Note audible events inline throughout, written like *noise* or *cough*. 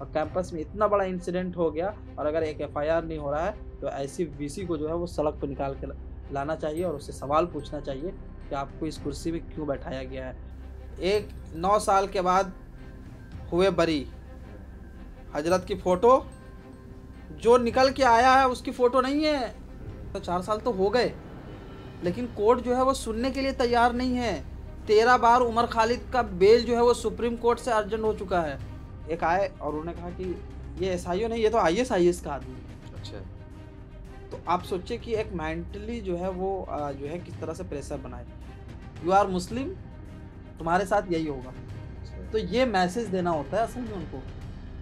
और कैंपस में इतना बड़ा इंसिडेंट हो गया और अगर एक एफ नहीं हो रहा है तो ऐसी वी को जो है वो सड़क पर निकाल के लाना चाहिए और उससे सवाल पूछना चाहिए कि आपको इस कुर्सी में क्यों बैठाया गया है एक नौ साल के बाद हुए बरी हजरत की फ़ोटो जो निकल के आया है उसकी फ़ोटो नहीं है तो चार साल तो हो गए लेकिन कोर्ट जो है वो सुनने के लिए तैयार नहीं है तेरह बार उमर खालिद का बेल जो है वो सुप्रीम कोर्ट से अर्जेंट हो चुका है एक आए और उन्होंने कहा कि ये एस नहीं ये तो आई एस आई एस का आदमी है अच्छा तो आप सोचिए कि एक मेंटली जो है वो जो है किस तरह से प्रेशर बनाए यू आर मुस्लिम तुम्हारे साथ यही होगा अच्छा। तो ये मैसेज देना होता है असल में उनको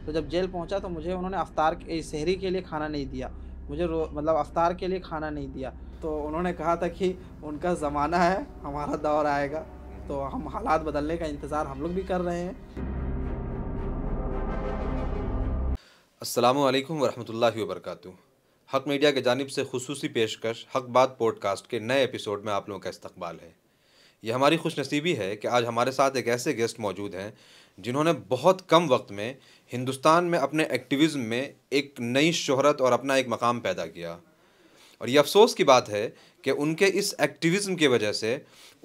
तो जब जेल पहुंचा तो मुझे उन्होंने अफ्तार शहरी के लिए खाना नहीं दिया मुझे मतलब अफ्तार के लिए खाना नहीं दिया तो उन्होंने कहा था कि उनका ज़माना है हमारा दौर आएगा तो हम हालात बदलने का इंतज़ार हम लोग भी कर रहे हैं अल्लाम वरहमल वर्क हक मीडिया की जानब से खसूस पेशकश हक बात पॉडकास्ट के नए एपिसोड में आप लोगों का इस्तबाल है यह हमारी खुशनसीबी है कि आज हमारे साथ एक ऐसे गेस्ट मौजूद हैं जिन्होंने बहुत कम वक्त में हिंदुस्तान में अपने एक्टिविज़म में एक नई शहरत और अपना एक मकाम पैदा किया और ये अफसोस की बात है कि उनके इस एक्टिविज़म की वजह से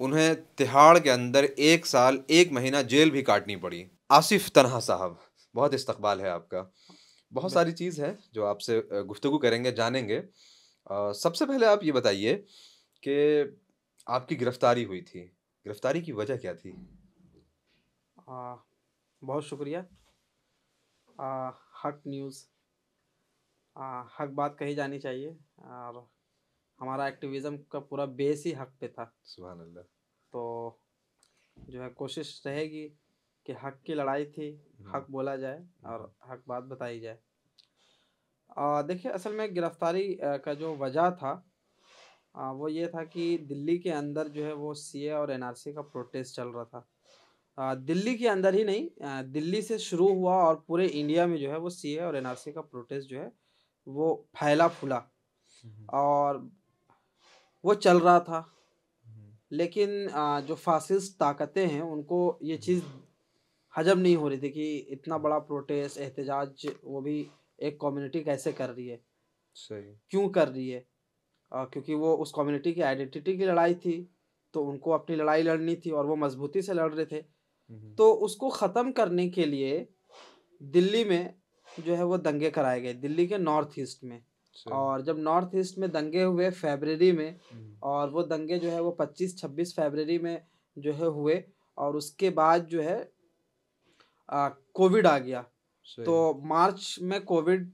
उन्हें तिहाड़ के अंदर एक साल एक महीना जेल भी काटनी पड़ी आसिफ तनहा साहब बहुत इस्तबाल है आपका बहुत सारी चीज़ है जो आपसे गुफ्तु करेंगे जानेंगे सबसे पहले आप ये बताइए कि आपकी गिरफ्तारी हुई थी गिरफ्तारी की वजह क्या थी आ, बहुत शुक्रिया आ, हक न्यूज़ हक बात कही जानी चाहिए और हमारा एक्टिविज़म का पूरा बेस ही हक पे था सुबह अल्लाह तो जो है कोशिश रहेगी कि हक की लड़ाई थी हम्म। हक बोला जाए हम्म। और हक बात बताई जाए देखिए असल में गिरफ्तारी का जो वजह था आ, वो ये था कि दिल्ली के अंदर जो है वो सीए और एनआरसी का प्रोटेस्ट चल रहा था आ, दिल्ली के अंदर ही नहीं आ, दिल्ली से शुरू हुआ और पूरे इंडिया में जो है वो सीए और एनआरसी का प्रोटेस्ट जो है वो फैला फूला हम्म। और वो चल रहा था लेकिन जो फासिस्ट ताकतें हैं उनको ये चीज़ हजम नहीं हो रही थी कि इतना बड़ा प्रोटेस्ट एहतजाज वो भी एक कम्युनिटी कैसे कर रही है सही क्यों कर रही है आ, क्योंकि वो उस कम्युनिटी की आइडेंटिटी की लड़ाई थी तो उनको अपनी लड़ाई लड़नी थी और वो मजबूती से लड़ रहे थे हम्म। तो उसको ख़त्म करने के लिए दिल्ली में जो है वो दंगे कराए गए दिल्ली के नॉर्थ ईस्ट में और जब नॉर्थ ईस्ट में दंगे हुए फेबररी में हम्म। और वो दंगे जो है वो 25-26 फेबररी में जो है हुए और उसके बाद जो है कोविड आ गया तो मार्च में कोविड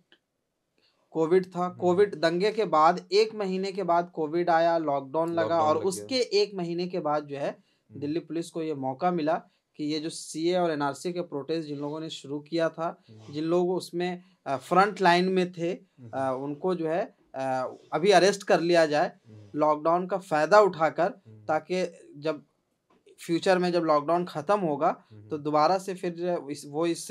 कोविड था हम्म। कोविड दंगे के बाद एक महीने के बाद कोविड आया लॉकडाउन लगा और लग उसके एक महीने के बाद जो है हम्म। दिल्ली पुलिस को ये मौका मिला कि ये जो सीए और एनआरसी के प्रोटेस्ट जिन लोगों ने शुरू किया था जिन लोग उसमें फ्रंट लाइन में थे हम्म। उनको जो है अभी अरेस्ट कर लिया जाए लॉकडाउन का फ़ायदा उठाकर ताकि जब फ्यूचर में जब लॉकडाउन ख़त्म होगा हम्म, तो हम्म। दोबारा से फिर इस वो इस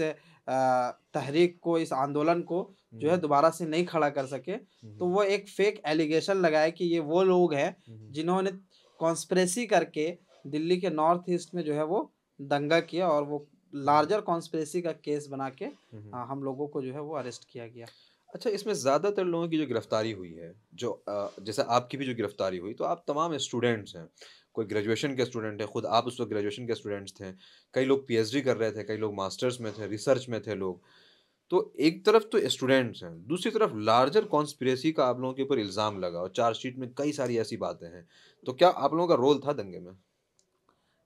तहरीक को इस आंदोलन को हम्म, जो है दोबारा से नहीं खड़ा कर सके तो वो एक फेक एलिगेशन लगाए कि ये वो लोग हैं जिन्होंने कॉन्स्परेसी करके दिल्ली के नॉर्थ ईस्ट में जो है वो दंगा किया और वो लार्जर कॉन्स्परेसी का केस बना के आ, हम लोगों को जो है वो अरेस्ट किया गया अच्छा इसमें ज़्यादातर लोगों की जो गिरफ्तारी हुई है जो जैसे आपकी भी जो गिरफ्तारी हुई तो आप तमाम स्टूडेंट्स हैं कोई ग्रेजुएशन के स्टूडेंट है खुद आप उस वक्त ग्रेजुएशन के स्टूडेंट्स थे कई लोग पीएचडी कर रहे थे कई लोग मास्टर्स में थे रिसर्च में थे लोग तो एक तरफ तो स्टूडेंट्स हैं दूसरी तरफ लार्जर कॉन्स्पिरेसी का आप लोगों के ऊपर इल्ज़ाम लगा और चार्जशीट में कई सारी ऐसी बातें हैं तो क्या आप लोगों का रोल था दंगे में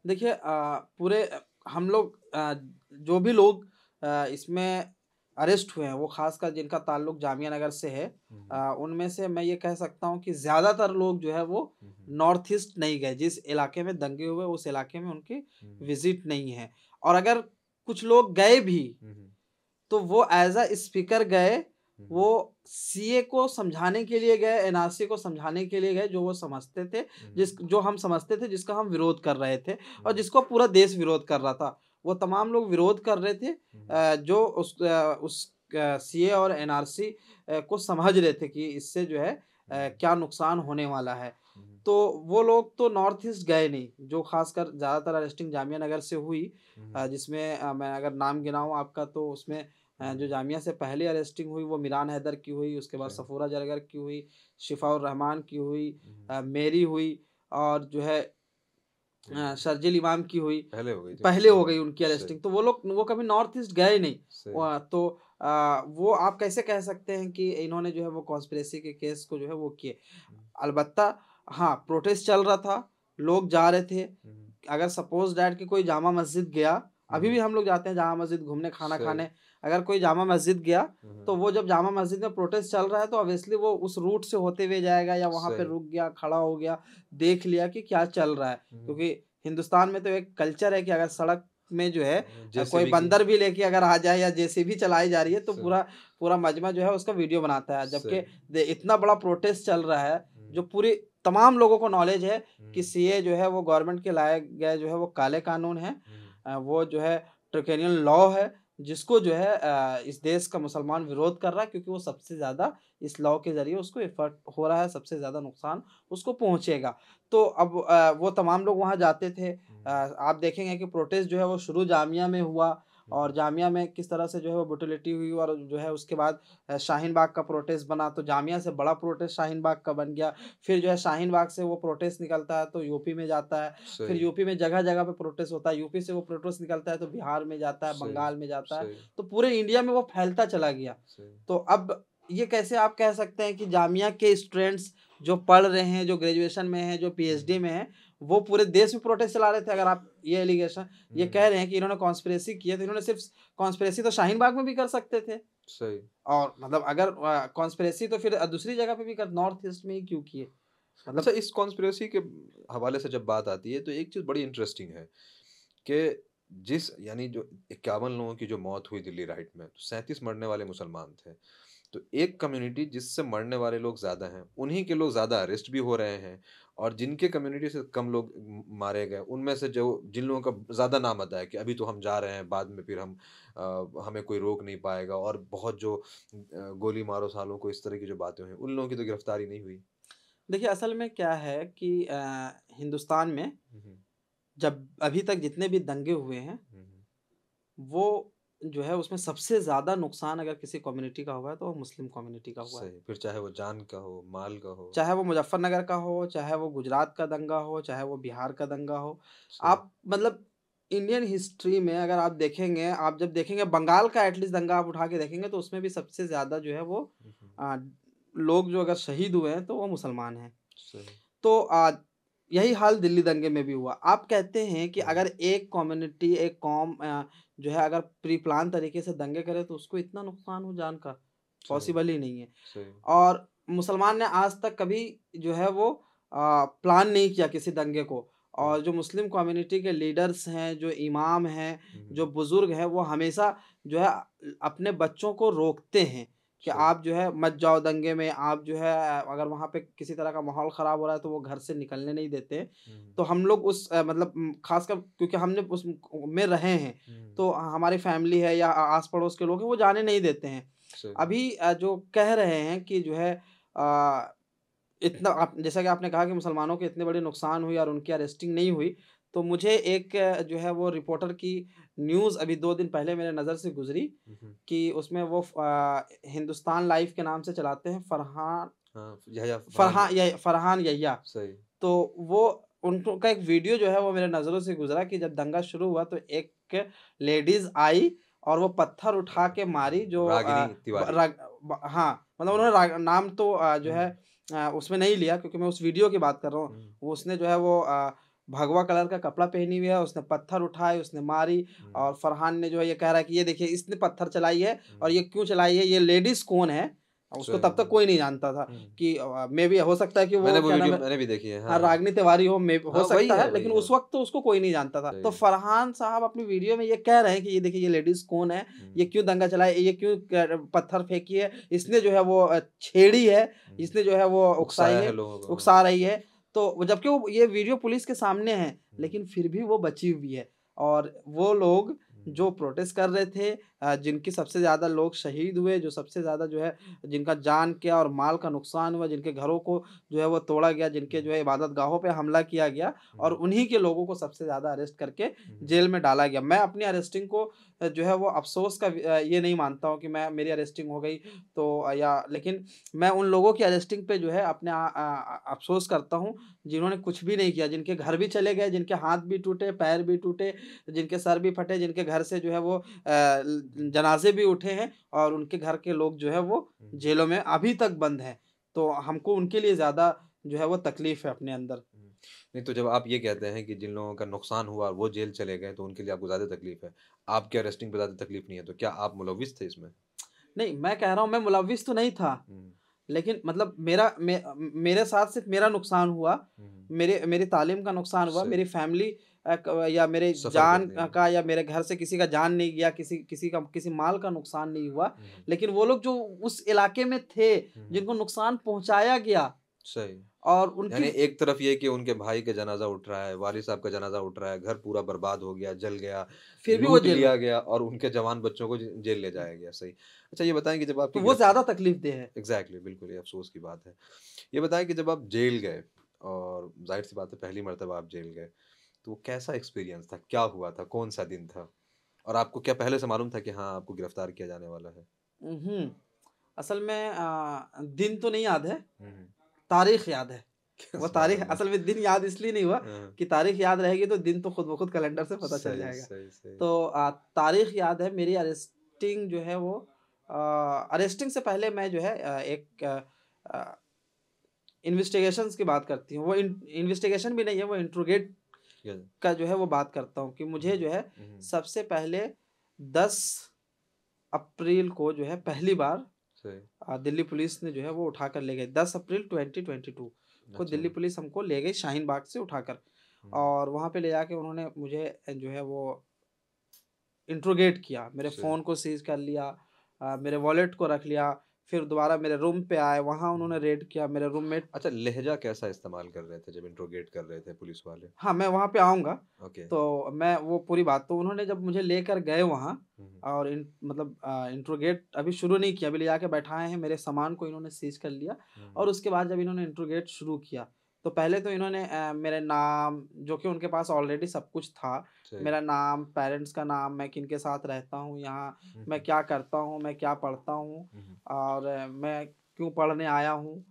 देखिए पूरे हम लोग जो भी लोग इसमें अरेस्ट हुए हैं वो खासकर जिनका ताल्लुक जामिया नगर से है हम्म। उनमें से मैं ये कह सकता हूँ कि ज़्यादातर लोग जो है वो हम्म। नॉर्थ ईस्ट नहीं गए जिस इलाके में दंगे हुए उस इलाके में उनकी हम्म। विजिट नहीं है और अगर कुछ लोग गए भी तो वो एज अ स्पीकर गए वो सीए को समझाने के लिए गए एनआरसी को समझाने के लिए गए जो वो समझते थे जिस जो हम समझते थे जिसका हम विरोध कर रहे थे और जिसको पूरा देश विरोध कर रहा था वो तमाम लोग विरोध कर रहे थे हम्म। जो उस उस सी और एनआरसी को समझ रहे थे कि इससे जो है हम्म। क्या नुकसान होने वाला है हम्म। तो वो लोग तो नॉर्थ ईस्ट गए नहीं जो खासकर ज़्यादातर अरेस्टिंग जामिया नगर से हुई जिसमें मैं अगर नाम गिनाऊँ आपका तो उसमें जो जामिया से पहले अरेस्टिंग हुई वो मीरान हैदर की हुई उसके बाद अच्छा। सफूरा जरगर की हुई शिफा रहमान की हुई मेरी हुई और जो है हाँ, शर्जिल इमाम की हुई पहले हो गई पहले हो गई उनकी अरेस्टिंग तो वो लोग वो कभी नॉर्थ ईस्ट गए नहीं तो आ, वो आप कैसे कह सकते हैं कि इन्होंने जो है वो कॉन्स्परेसी के केस को जो है वो किए हम्म। अलबत्ता हाँ प्रोटेस्ट चल रहा था लोग जा रहे थे हम्म। अगर सपोज डैट कि कोई जामा मस्जिद गया अभी हम्म। भी हम लोग जाते हैं जामा मस्जिद घूमने खाना खाने अगर कोई जामा मस्जिद गया हम्म। तो वो जब जामा मस्जिद में प्रोटेस्ट चल रहा है तो ऑब्वियसली वो उस रूट से होते हुए जाएगा या वहाँ पे रुक गया खड़ा हो गया देख लिया कि क्या चल रहा है हम्म। क्योंकि हिंदुस्तान में तो एक कल्चर है कि अगर सड़क में जो है हम्म, कोई बंदर भी लेके अगर आ जाए या जैसे भी चलाई जा रही है तो पूरा पूरा मजमा जो है उसका वीडियो बनाता है जबकि इतना बड़ा प्रोटेस्ट चल रहा है जो पूरी तमाम लोगों को नॉलेज है कि सीए जो है वो गवर्नमेंट के लाए गए जो है वो काले कानून है वो जो है ट्रिकेनियन लॉ है जिसको जो है इस देश का मुसलमान विरोध कर रहा है क्योंकि वो सबसे ज़्यादा इस लॉ के ज़रिए उसको इफर्ट हो रहा है सबसे ज़्यादा नुकसान उसको पहुँचेगा तो अब वो तमाम लोग वहाँ जाते थे आप देखेंगे कि प्रोटेस्ट जो है वो शुरू जामिया में हुआ और जामिया में किस तरह से जो है वो बुटिलिटी हुई और जो है उसके बाद शाहीन बाग का प्रोटेस्ट बना तो जामिया से बड़ा प्रोटेस्ट शाहीन बाग का बन गया फिर जो है शाहीन बाग से वो प्रोटेस्ट निकलता है तो यूपी में जाता है फिर यूपी में जगह जगह पे प्रोटेस्ट होता है यूपी से वो प्रोटेस्ट निकलता है तो बिहार में जाता है बंगाल में जाता है तो पूरे इंडिया में वो फैलता चला गया तो अब ये कैसे आप कह सकते हैं कि जामिया के स्टूडेंट्स जो पढ़ रहे हैं जो ग्रेजुएशन में हैं जो पीएचडी में हैं वो पूरे देश में प्रोटेस्ट चला रहे थे अगर आप ये एलिगेशन ये हम्म। कह रहे हैं कि इन्होंने कॉन्स्परेसी किया तो इन्होंने सिर्फ कॉन्स्परेसी तो शाहीन बाग में भी कर सकते थे सही और मतलब अगर कॉन्स्परेसी तो फिर दूसरी जगह पे भी कर नॉर्थ ईस्ट में ही क्यों किए मतलब सर अच्छा, इस कॉन्स्परेसी के हवाले से जब बात आती है तो एक चीज़ बड़ी इंटरेस्टिंग है कि जिस यानी जो इक्यावन लोगों की जो मौत हुई दिल्ली राइट में तो सैंतीस मरने वाले मुसलमान थे तो एक कम्युनिटी जिससे मरने वाले लोग ज़्यादा हैं उन्हीं के लोग ज़्यादा अरेस्ट भी हो रहे हैं और जिनके कम्युनिटी से कम लोग मारे गए उनमें से जो जिन लोगों का ज़्यादा नाम आता है कि अभी तो हम जा रहे हैं बाद में फिर हम आ, हमें कोई रोक नहीं पाएगा और बहुत जो गोली मारो सालों को इस तरह की जो बातें हुई उन लोगों की तो गिरफ्तारी नहीं हुई देखिए असल में क्या है कि आ, हिंदुस्तान में जब अभी तक जितने भी दंगे हुए हैं वो जो है उसमें सबसे ज़्यादा नुकसान अगर किसी कम्युनिटी तो का हुआ है तो वो मुस्लिम कम्युनिटी का हुआ है फिर चाहे वो जान का हो माल का हो चाहे वो मुजफ्फरनगर का हो चाहे वो गुजरात का दंगा हो चाहे वो बिहार का दंगा हो आप मतलब इंडियन हिस्ट्री में अगर आप देखेंगे आप जब देखेंगे बंगाल का एटलीस्ट दंगा आप उठा के देखेंगे तो उसमें भी सबसे ज़्यादा जो है वो हम्म, हम्म। आ, लोग जो अगर शहीद हुए हैं तो वो मुसलमान हैं तो आ, यही हाल दिल्ली दंगे में भी हुआ आप कहते हैं कि हाँ। अगर एक कम्युनिटी एक कॉम जो है अगर प्री प्लान तरीके से दंगे करे तो उसको इतना नुकसान हो जान का पॉसिबल ही नहीं है और मुसलमान ने आज तक कभी जो है वो आ, प्लान नहीं किया किसी दंगे को हाँ। और जो मुस्लिम कम्युनिटी के लीडर्स हैं जो इमाम हैं जो हम्म। बुज़ुर्ग हैं वो हमेशा जो है अपने बच्चों को रोकते हैं कि अच्छा। आप जो है मत जाओ दंगे में आप जो है अगर वहाँ पे किसी तरह का माहौल ख़राब हो रहा है तो वो घर से निकलने नहीं देते हम्म। तो हम लोग उस मतलब खासकर क्योंकि हमने उस में रहे हैं हम्म। तो हमारी फैमिली है या आस पड़ोस के लोग हैं वो जाने नहीं देते हैं अभी जो कह रहे हैं कि जो है इतना आप जैसा कि आपने कहा कि मुसलमानों के इतने बड़े नुकसान हुई और उनकी अरेस्टिंग नहीं हुई तो मुझे एक जो है वो रिपोर्टर की न्यूज़ अभी दो दिन पहले मेरे नज़र से गुजरी कि उसमें वो हिंदुस्तान लाइफ के नाम से चलाते हैं फरहान हाँ, फरहान फरहान यहिया तो वो उनका एक वीडियो जो है वो मेरे नज़रों से गुजरा कि जब दंगा शुरू हुआ तो एक लेडीज़ आई और वो पत्थर उठा के मारी जो हाँ मतलब उन्होंने नाम तो जो है उसमें नहीं लिया क्योंकि मैं उस वीडियो की बात कर रहा हूँ उसने जो है वो भगवा कलर का कपड़ा पहनी हुई है उसने पत्थर उठाए उसने मारी और फरहान ने जो है ये कह रहा है कि ये देखिए इसने पत्थर चलाई है और ये क्यों चलाई है ये लेडीज कौन है उसको तब तक कोई नहीं जानता था कि मे भी हो सकता है कि वो मैंने मैंने भी देखी है हाँ, हाँ। रागनी तिवारी हो मे हो हाँ, सकता है, है लेकिन उस वक्त तो उसको कोई नहीं जानता था तो फरहान साहब अपनी वीडियो में ये कह रहे हैं कि ये देखिए ये लेडीज कौन है ये क्यों दंगा चलाए ये क्यों पत्थर फेंकी है इसने जो है वो छेड़ी है इसने जो है वो उकसाई है उकसा हाँ। रही है तो जबकि वो ये वीडियो पुलिस के सामने है हम्म। लेकिन फिर भी वो बची हुई है और वो लोग हम्म। जो प्रोटेस्ट कर रहे थे जिनकी सबसे ज़्यादा लोग शहीद हुए जो सबसे ज़्यादा जो है जिनका जान क्या और माल का नुकसान हुआ जिनके घरों को जो है वो तोड़ा गया जिनके जो है इबादत गाहों पर हमला किया गया और उन्हीं के लोगों को सबसे ज़्यादा अरेस्ट करके जेल में डाला गया मैं अपनी अरेस्टिंग को जो है वो अफसोस का ये नहीं मानता हूँ कि मैं मेरी अरेस्टिंग हो गई तो या लेकिन मैं उन लोगों की अरेस्टिंग पे जो है अपने अफसोस करता हूँ जिन्होंने कुछ भी नहीं किया जिनके घर भी चले गए जिनके हाथ भी टूटे पैर भी टूटे जिनके सर भी फटे जिनके घर से जो है वो जनाजे भी उठे हैं और उनके घर के लोग जो है वो जेलों में अभी तक बंद हैं तो हमको उनके लिए ज़्यादा जो है वो तकलीफ है अपने अंदर नहीं तो जब आप ये कहते हैं कि जिन लोगों का नुकसान हुआ वो जेल चले गए तो उनके लिए आपको ज़्यादा तकलीफ है आपके अरेस्टिंग पर ज़्यादा तकलीफ नहीं है तो क्या आप मुलविस थे इसमें नहीं मैं कह रहा हूँ मैं मुलविस तो नहीं था लेकिन मतलब मेरा मे, मेरे साथ सिर्फ मेरा नुकसान हुआ मेरे मेरी तालीम का नुकसान हुआ मेरी फैमिली या मेरे जान का या मेरे घर से किसी का जान नहीं गया किसी किसी का किसी माल का नुकसान नहीं हुआ लेकिन वो लोग जो उस इलाके में थे जिनको नुकसान पहुंचाया गया सही और उनकी एक तरफ ये कि उनके भाई का जनाजा उठ रहा है वाली साहब का जनाजा उठ रहा है घर पूरा बर्बाद हो गया जल गया फिर भी वो लिया गया और उनके जवान बच्चों को जेल ले जाया गया सही अच्छा ये बताएं कि जब आप तो वो ज्यादा तकलीफ दे है एग्जैक्टली बिल्कुल ये अफसोस की बात है ये बताएं कि जब आप जेल गए और जाहिर सी बात है पहली मरतबा आप जेल गए तो वो कैसा एक्सपीरियंस था क्या हुआ था कौन सा दिन था और आपको क्या पहले से मालूम था कि हाँ आपको गिरफ्तार किया जाने वाला है असल में आ, दिन तो नहीं याद है तारीख याद है *laughs* वो तारीख असल में दिन याद इसलिए नहीं हुआ हाँ। कि तारीख याद रहेगी तो दिन तो खुद ब खुद कैलेंडर से पता चल जाएगा सही, सही। तो तारीख याद है मेरी अरेस्टिंग जो है वो आ, अरेस्टिंग से पहले मैं जो है एक इन्वेस्टिगेशंस की बात करती हूँ वो इन्वेस्टिगेशन भी नहीं है वो इंट्रोगेट का जो है वो बात करता हूँ कि मुझे mm-hmm. जो है mm-hmm. सबसे पहले दस अप्रैल को जो है पहली बार दिल्ली पुलिस ने जो है वो उठा कर ले गई दस अप्रैल ट्वेंटी ट्वेंटी टू को अच्छा। दिल्ली पुलिस हमको ले गई शाहीन बाग से उठाकर mm-hmm. और वहाँ पे ले जाके उन्होंने मुझे जो है वो इंट्रोगेट किया मेरे फ़ोन को सीज कर लिया आ, मेरे वॉलेट को रख लिया फिर दोबारा मेरे रूम पे आए वहाँ उन्होंने रेड किया मेरे रूम में अच्छा लहजा कैसा इस्तेमाल कर रहे थे जब इंट्रोगेट कर रहे थे पुलिस वाले हाँ मैं वहाँ पे आऊँगा ओके तो मैं वो पूरी बात तो उन्होंने जब मुझे लेकर गए वहाँ हम्म, हम्म। और इन, मतलब इंट्रोगेट अभी शुरू नहीं किया अभी ले जाके बैठाए हैं मेरे सामान को इन्होंने सीज कर लिया हम्म, और उसके बाद जब इन्होंने इंट्रोगेट शुरू किया तो पहले तो इन्होंने मेरे नाम जो कि उनके पास ऑलरेडी सब कुछ था मेरा नाम पेरेंट्स का नाम मैं किन के साथ रहता हूँ यहाँ मैं क्या करता हूँ मैं क्या पढ़ता हूँ और मैं क्यों पढ़ने आया हूँ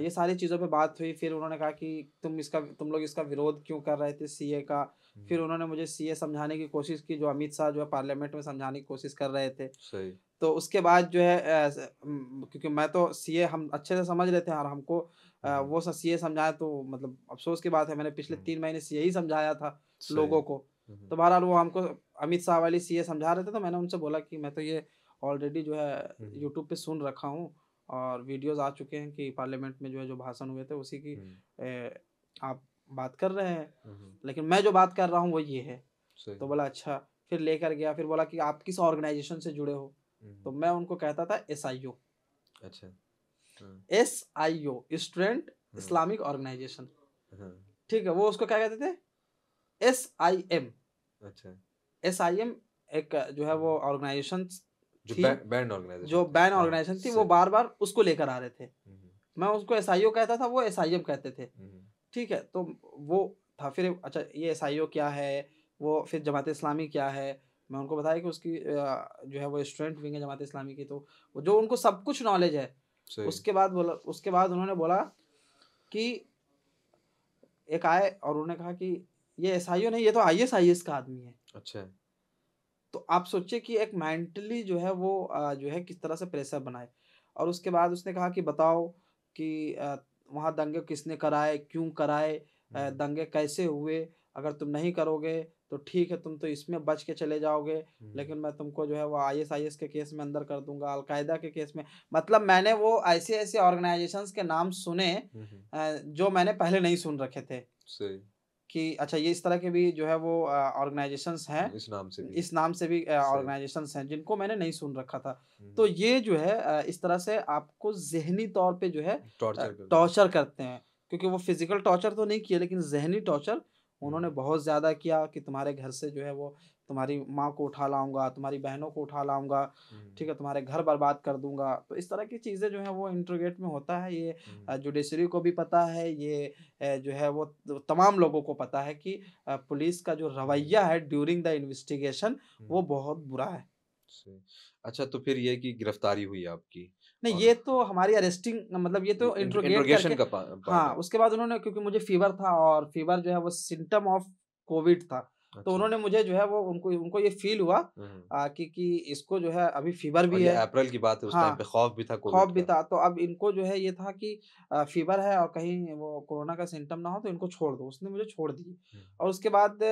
ये सारी चीज़ों पे बात हुई फिर उन्होंने कहा कि तुम इसका तुम लोग इसका विरोध क्यों कर रहे थे सीए का फिर उन्होंने मुझे सीए समझाने की कोशिश की जो अमित शाह जो है पार्लियामेंट में समझाने की कोशिश कर रहे थे सही तो उसके बाद जो है क्योंकि मैं तो सीए हम अच्छे से समझ रहे थे और हमको हम्म। वो सीए समझाया तो मतलब अफसोस की बात है मैंने पिछले हम्म। तीन महीने सीए ही समझाया था लोगों को हम्म। तो बहरहाल वो हमको अमित शाह वाली सीए समझा रहे थे तो मैंने उनसे बोला कि मैं तो ये ऑलरेडी जो है यूट्यूब पे सुन रखा हूँ और वीडियोस आ चुके हैं कि पार्लियामेंट में जो है जो भाषण हुए थे उसी की ए, आप बात कर रहे हैं लेकिन मैं जो बात कर रहा हूँ वो ये है तो बोला अच्छा फिर लेकर गया फिर बोला कि आप किस ऑर्गेनाइजेशन से जुड़े हो तो मैं उनको कहता था एस अच्छा हम्म। एस आई ओ स्टूडेंट हम्म। इस्लामिक ऑर्गेनाइजेशन हम्म। ठीक है वो उसको क्या कहते थे एस आई एम अच्छा एस आई एम एक जो है वो ऑर्गेनाइजेशन जो ऑर्गेनाइजेशन जो बैन हाँ, ऑर्गेनाइजेशन थी वो बार बार उसको लेकर आ रहे थे मैं उसको एस आई ओ कहता था वो एस आई एम कहते थे ठीक है तो वो था फिर अच्छा ये एस आई ओ क्या है वो फिर जमात इस्लामी क्या है मैं उनको बताया कि उसकी जो है वो स्टूडेंट विंग है जमात इस्लामी की तो जो उनको सब कुछ नॉलेज है उसके बाद बोला उसके बाद उन्होंने बोला कि एक आए और उन्होंने कहा कि ये एस नहीं ये तो आई एस आई एस का आदमी है अच्छा तो आप सोचिए कि एक मेंटली जो है वो जो है किस तरह से प्रेशर बनाए और उसके बाद उसने कहा कि बताओ कि वहाँ दंगे किसने कराए क्यों कराए हम्म। दंगे कैसे हुए अगर तुम नहीं करोगे तो ठीक है तुम तो इसमें बच के चले जाओगे लेकिन मैं तुमको जो है वो आई एस के केस में अंदर कर दूंगा अलकायदा के केस में मतलब मैंने वो ऐसे ऐसे ऑर्गेनाइजेशन के नाम सुने जो मैंने पहले नहीं सुन रखे थे कि अच्छा ये इस तरह के भी जो है वो ऑर्गेनाइजेशंस हैं इस नाम से भी इस नाम से भी ऑर्गेनाइजेशंस हैं जिनको मैंने नहीं सुन रखा था तो ये जो है इस तरह से आपको जहनी तौर पे जो है टॉर्चर करते हैं क्योंकि वो फिजिकल टॉर्चर तो नहीं किया लेकिन जहनी टॉर्चर उन्होंने बहुत ज़्यादा किया कि तुम्हारे घर से जो है वो तुम्हारी माँ को उठा लाऊंगा तुम्हारी बहनों को उठा लाऊंगा ठीक है तुम्हारे घर बर्बाद कर दूंगा तो इस तरह की चीज़ें जो है वो इंट्रोगेट में होता है ये जुडिशरी को भी पता है ये जो है वो तो तमाम लोगों को पता है कि पुलिस का जो रवैया है ड्यूरिंग द इन्वेस्टिगेशन वो बहुत बुरा है अच्छा तो फिर ये कि गिरफ्तारी हुई आपकी नहीं ये तो हमारी अरेस्टिंग मतलब ये तो इंट्रोगेशन का पा, पा, हाँ उसके बाद उन्होंने क्योंकि मुझे फीवर था और फीवर जो है वो सिम्टम ऑफ कोविड था तो अच्छा। तो उन्होंने मुझे जो है वो उनको उनको ये फील हुआ हम्म, हम्म। आ, कि कि इसको जो है अभी फीवर भी है अप्रैल की बात है उस टाइम हाँ, पे खौफ भी था खौफ भी था तो अब इनको जो है ये था कि फीवर है और कहीं वो कोरोना का सिम्टम ना हो तो इनको छोड़ दो उसने मुझे छोड़ दिए हम्म। और उसके बाद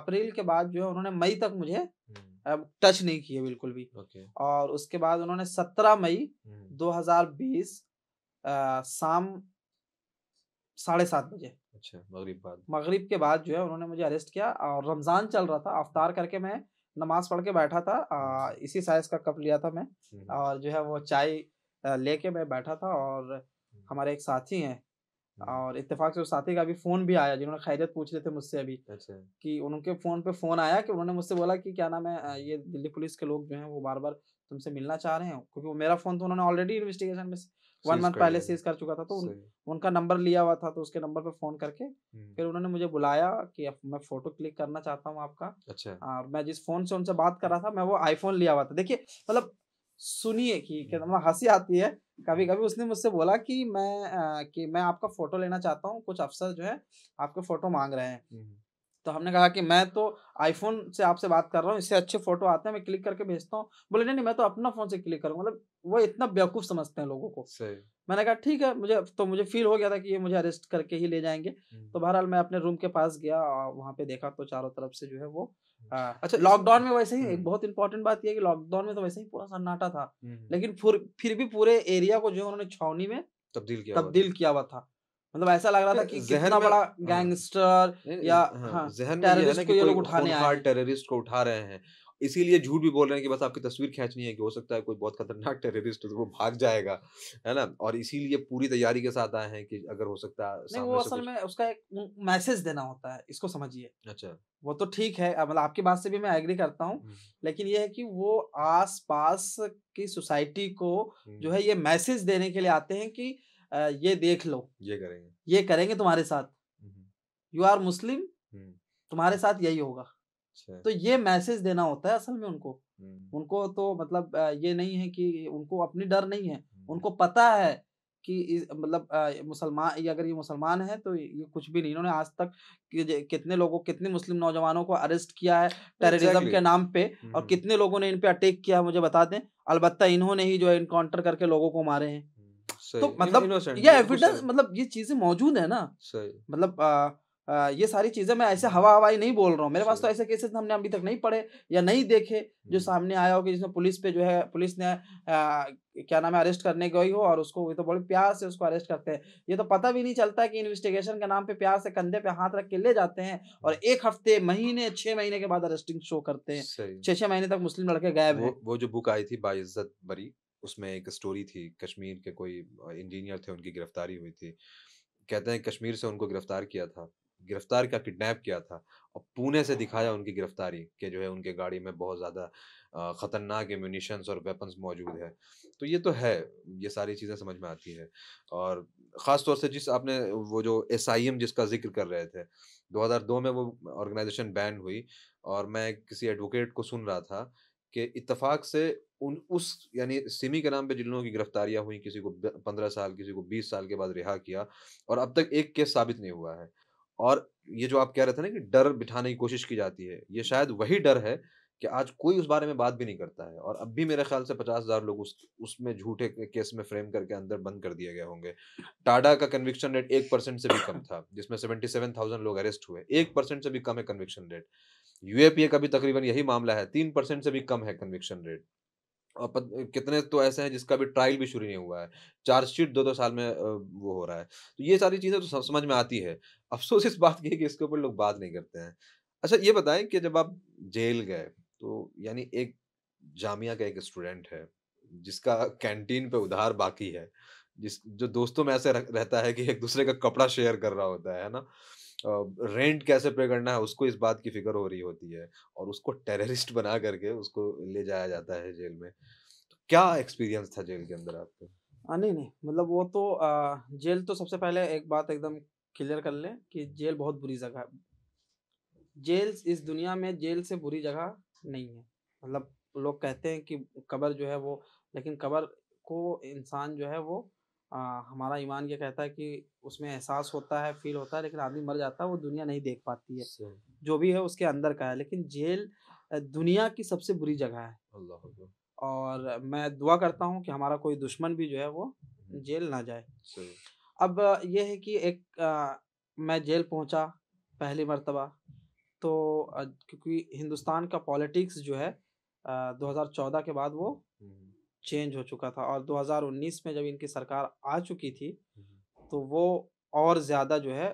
अप्रैल के बाद जो है उन्होंने मई तक मुझे टच नहीं किए बिल्कुल भी okay. और उसके बाद उन्होंने 17 मई 2020 हम्म। बीस शाम साढ़े सात बजे अच्छा मगरिब के बाद जो है उन्होंने मुझे अरेस्ट किया और रमज़ान चल रहा था अफ्तार हम्म। करके मैं नमाज पढ़ के बैठा था आ, हम्म। इसी साइज का कप लिया था मैं और जो है वो चाय लेके मैं बैठा था और हमारे एक साथी हैं और इत्तेफाक से उस साथी का अभी फोन भी आया जिन्होंने खैरियत पूछ रहे थे मुझसे अभी अच्छा। कि उनके फोन पे फोन आया कि उन्होंने मुझसे बोला कि क्या नाम है ये दिल्ली पुलिस के लोग जो हैं वो बार बार तुमसे मिलना चाह रहे हैं क्योंकि मेरा फोन तो उन्होंने ऑलरेडी इन्वेस्टिगेशन में वन मंथ पहले सीज कर चुका था तो उन, उनका नंबर लिया हुआ था तो उसके नंबर पर फोन करके फिर उन्होंने मुझे बुलाया कि मैं फोटो क्लिक करना चाहता हूँ आपका अच्छा और मैं जिस फोन से उनसे बात कर रहा था मैं वो आईफोन लिया हुआ था देखिए मतलब सुनिए कि मतलब हंसी आती है कभी हम्म। कभी उसने मुझसे बोला कि मैं आ, कि मैं आपका फोटो लेना चाहता हूँ कुछ अफसर जो है आपके फोटो मांग रहे हैं हम्म। तो हमने कहा कि मैं तो आईफोन से आपसे बात कर रहा हूँ इससे अच्छे फोटो आते हैं मैं क्लिक करके भेजता हूँ बोले नहीं नहीं मैं तो अपना फोन से क्लिक करूँ मतलब वो इतना बेवकूफ समझते हैं लोगों को मैंने कहा ठीक है मुझे तो मुझे फील हो गया था कि ये मुझे अरेस्ट करके ही ले जाएंगे हम्म। तो बहरहाल मैं अपने रूम के पास गया और वहाँ पे देखा तो चारों तरफ से जो है वो हम्म। अच्छा लॉकडाउन में वैसे ही एक हम्म। बहुत इंपॉर्टेंट बात यह कि लॉकडाउन में तो वैसे ही पूरा सन्नाटा था लेकिन फिर भी पूरे एरिया को जो है उन्होंने छावनी में तब्दील किया तब्दील किया हुआ था मतलब ऐसा लग रहा था कि कितना बड़ा हाँ। गैंगस्टर या हाँ, हाँ जहन को ये लोग उठाने आए टेररिस्ट को उठा रहे हैं इसीलिए झूठ भी बोल रहे हैं कि बस आपकी तस्वीर खींचनी है कि हो सकता है कोई बहुत खतरनाक टेररिस्ट तो वो भाग जाएगा है ना और इसीलिए पूरी तैयारी के साथ आए हैं कि अगर हो सकता है नहीं वो असल में उसका एक मैसेज देना होता है इसको समझिए अच्छा वो तो ठीक है मतलब आपकी बात से भी मैं एग्री करता हूँ हम्म। लेकिन ये है कि वो आस की सोसाइटी को जो हम्म। है ये मैसेज देने के लिए आते हैं कि ये देख लो ये करेंगे ये करेंगे तुम्हारे साथ यू आर मुस्लिम तुम्हारे साथ यही होगा अच्छा। तो ये मैसेज देना होता है असल में उनको उनको तो मतलब ये नहीं है कि उनको अपनी डर नहीं है उनको पता है कि मतलब मुसलमान ये अगर ये मुसलमान है तो ये कुछ भी नहीं इन्होंने आज तक कितने लोगों कितने मुस्लिम नौजवानों को अरेस्ट किया है टेररिज्म के नाम पे और कितने लोगों ने इन पे अटैक किया है मुझे बता दें अलबत्ता इन्होंने ही जो है इनकाउंटर करके लोगों को मारे हैं तो मतलब, मतलब ये एविडेंस मतलब ये चीजें मौजूद है ना मतलब ये सारी चीजें मैं ऐसे हम्म। हवा हवाई नहीं बोल रहा हूँ मेरे पास तो ऐसे केसेस हमने अभी तक नहीं पढ़े या नहीं देखे जो हम्म। सामने आया हो कि जिसमें पुलिस पे जो है पुलिस ने आ, क्या नाम है अरेस्ट करने गई हो और उसको तो बड़े प्यार से उसको अरेस्ट करते हैं ये तो पता भी नहीं चलता कि इन्वेस्टिगेशन के नाम पे प्यार से कंधे पे हाथ रख के ले जाते हैं और हम्म। एक हफ्ते महीने छह महीने के बाद अरेस्टिंग शो करते हैं छह छह महीने तक मुस्लिम लड़के गायब है वो, वो जो बुक आई थी बाइज्जत बरी उसमें एक स्टोरी थी कश्मीर के कोई इंजीनियर थे उनकी गिरफ्तारी हुई थी कहते हैं कश्मीर से उनको गिरफ्तार किया था गिरफ्तार का किडनैप किया था और पुणे से हाँ। दिखाया उनकी गिरफ्तारी के जो है उनके गाड़ी में बहुत ज़्यादा ख़तरनाक एम्यूनिशन और वेपन्स मौजूद है तो ये तो है ये सारी चीज़ें समझ में आती है और ख़ास तौर से जिस आपने वो जो एस जिसका जिक्र कर रहे थे 2002 में वो ऑर्गेनाइजेशन बैन हुई और मैं किसी एडवोकेट को सुन रहा था कि इत्तेफाक से उन उस यानी सिमी के नाम पे जिन लोगों की गिरफ्तारियां हुई किसी को पंद्रह साल किसी को बीस साल के बाद रिहा किया और अब तक एक केस साबित नहीं हुआ है और ये जो आप कह रहे थे ना कि डर बिठाने की कोशिश की जाती है ये शायद वही डर है कि आज कोई उस बारे में बात भी नहीं करता है और अब भी मेरे ख्याल से पचास हज़ार लोग उस उसमें झूठे केस में फ्रेम करके अंदर बंद कर दिए गए होंगे टाडा का कन्विक्शन रेट एक परसेंट से भी कम था जिसमें सेवेंटी सेवन थाउजेंड लोग अरेस्ट हुए एक परसेंट से भी कम है कन्विक्शन रेट यूएपीए का भी तकरीबन यही मामला है तीन परसेंट से भी कम है कन्विक्शन रेट और पत, कितने तो ऐसे हैं जिसका भी ट्रायल भी शुरू नहीं हुआ है चार्जशीट दो दो साल में वो हो रहा है तो ये सारी चीज़ें तो समझ में आती है अफसोस इस बात की है कि इसके ऊपर लोग बात नहीं करते हैं अच्छा ये बताएं कि जब आप जेल गए तो यानी एक जामिया का एक स्टूडेंट है जिसका कैंटीन पे उधार बाकी है जिस जो दोस्तों में ऐसे रहता है कि एक दूसरे का कपड़ा शेयर कर रहा होता है ना रेंट कैसे पे करना है उसको इस बात की फिक्र हो रही होती है और उसको टेररिस्ट *laughs* बना करके उसको ले जाया जाता है जेल में तो क्या एक्सपीरियंस था जेल के अंदर आपके नहीं नहीं मतलब वो तो आ, जेल तो सबसे पहले एक बात एकदम क्लियर कर लें कि जेल बहुत बुरी जगह है जेल इस दुनिया में जेल से बुरी जगह नहीं है मतलब लोग कहते हैं कि कबर जो है वो लेकिन कबर को इंसान जो है वो आ, हमारा ईमान ये कहता है कि उसमें एहसास होता है फील होता है लेकिन आदमी मर जाता है वो दुनिया नहीं देख पाती है जो भी है उसके अंदर का है लेकिन जेल दुनिया की सबसे बुरी जगह है और मैं दुआ करता हूँ कि हमारा कोई दुश्मन भी जो है वो हम्म। जेल ना जाए अब यह है कि एक आ, मैं जेल पहुँचा पहली मरतबा तो क्योंकि हिंदुस्तान का पॉलिटिक्स जो है आ, 2014 के बाद वो हम्म। चेंज हो चुका था और 2019 में जब इनकी सरकार आ चुकी थी तो वो और ज़्यादा जो है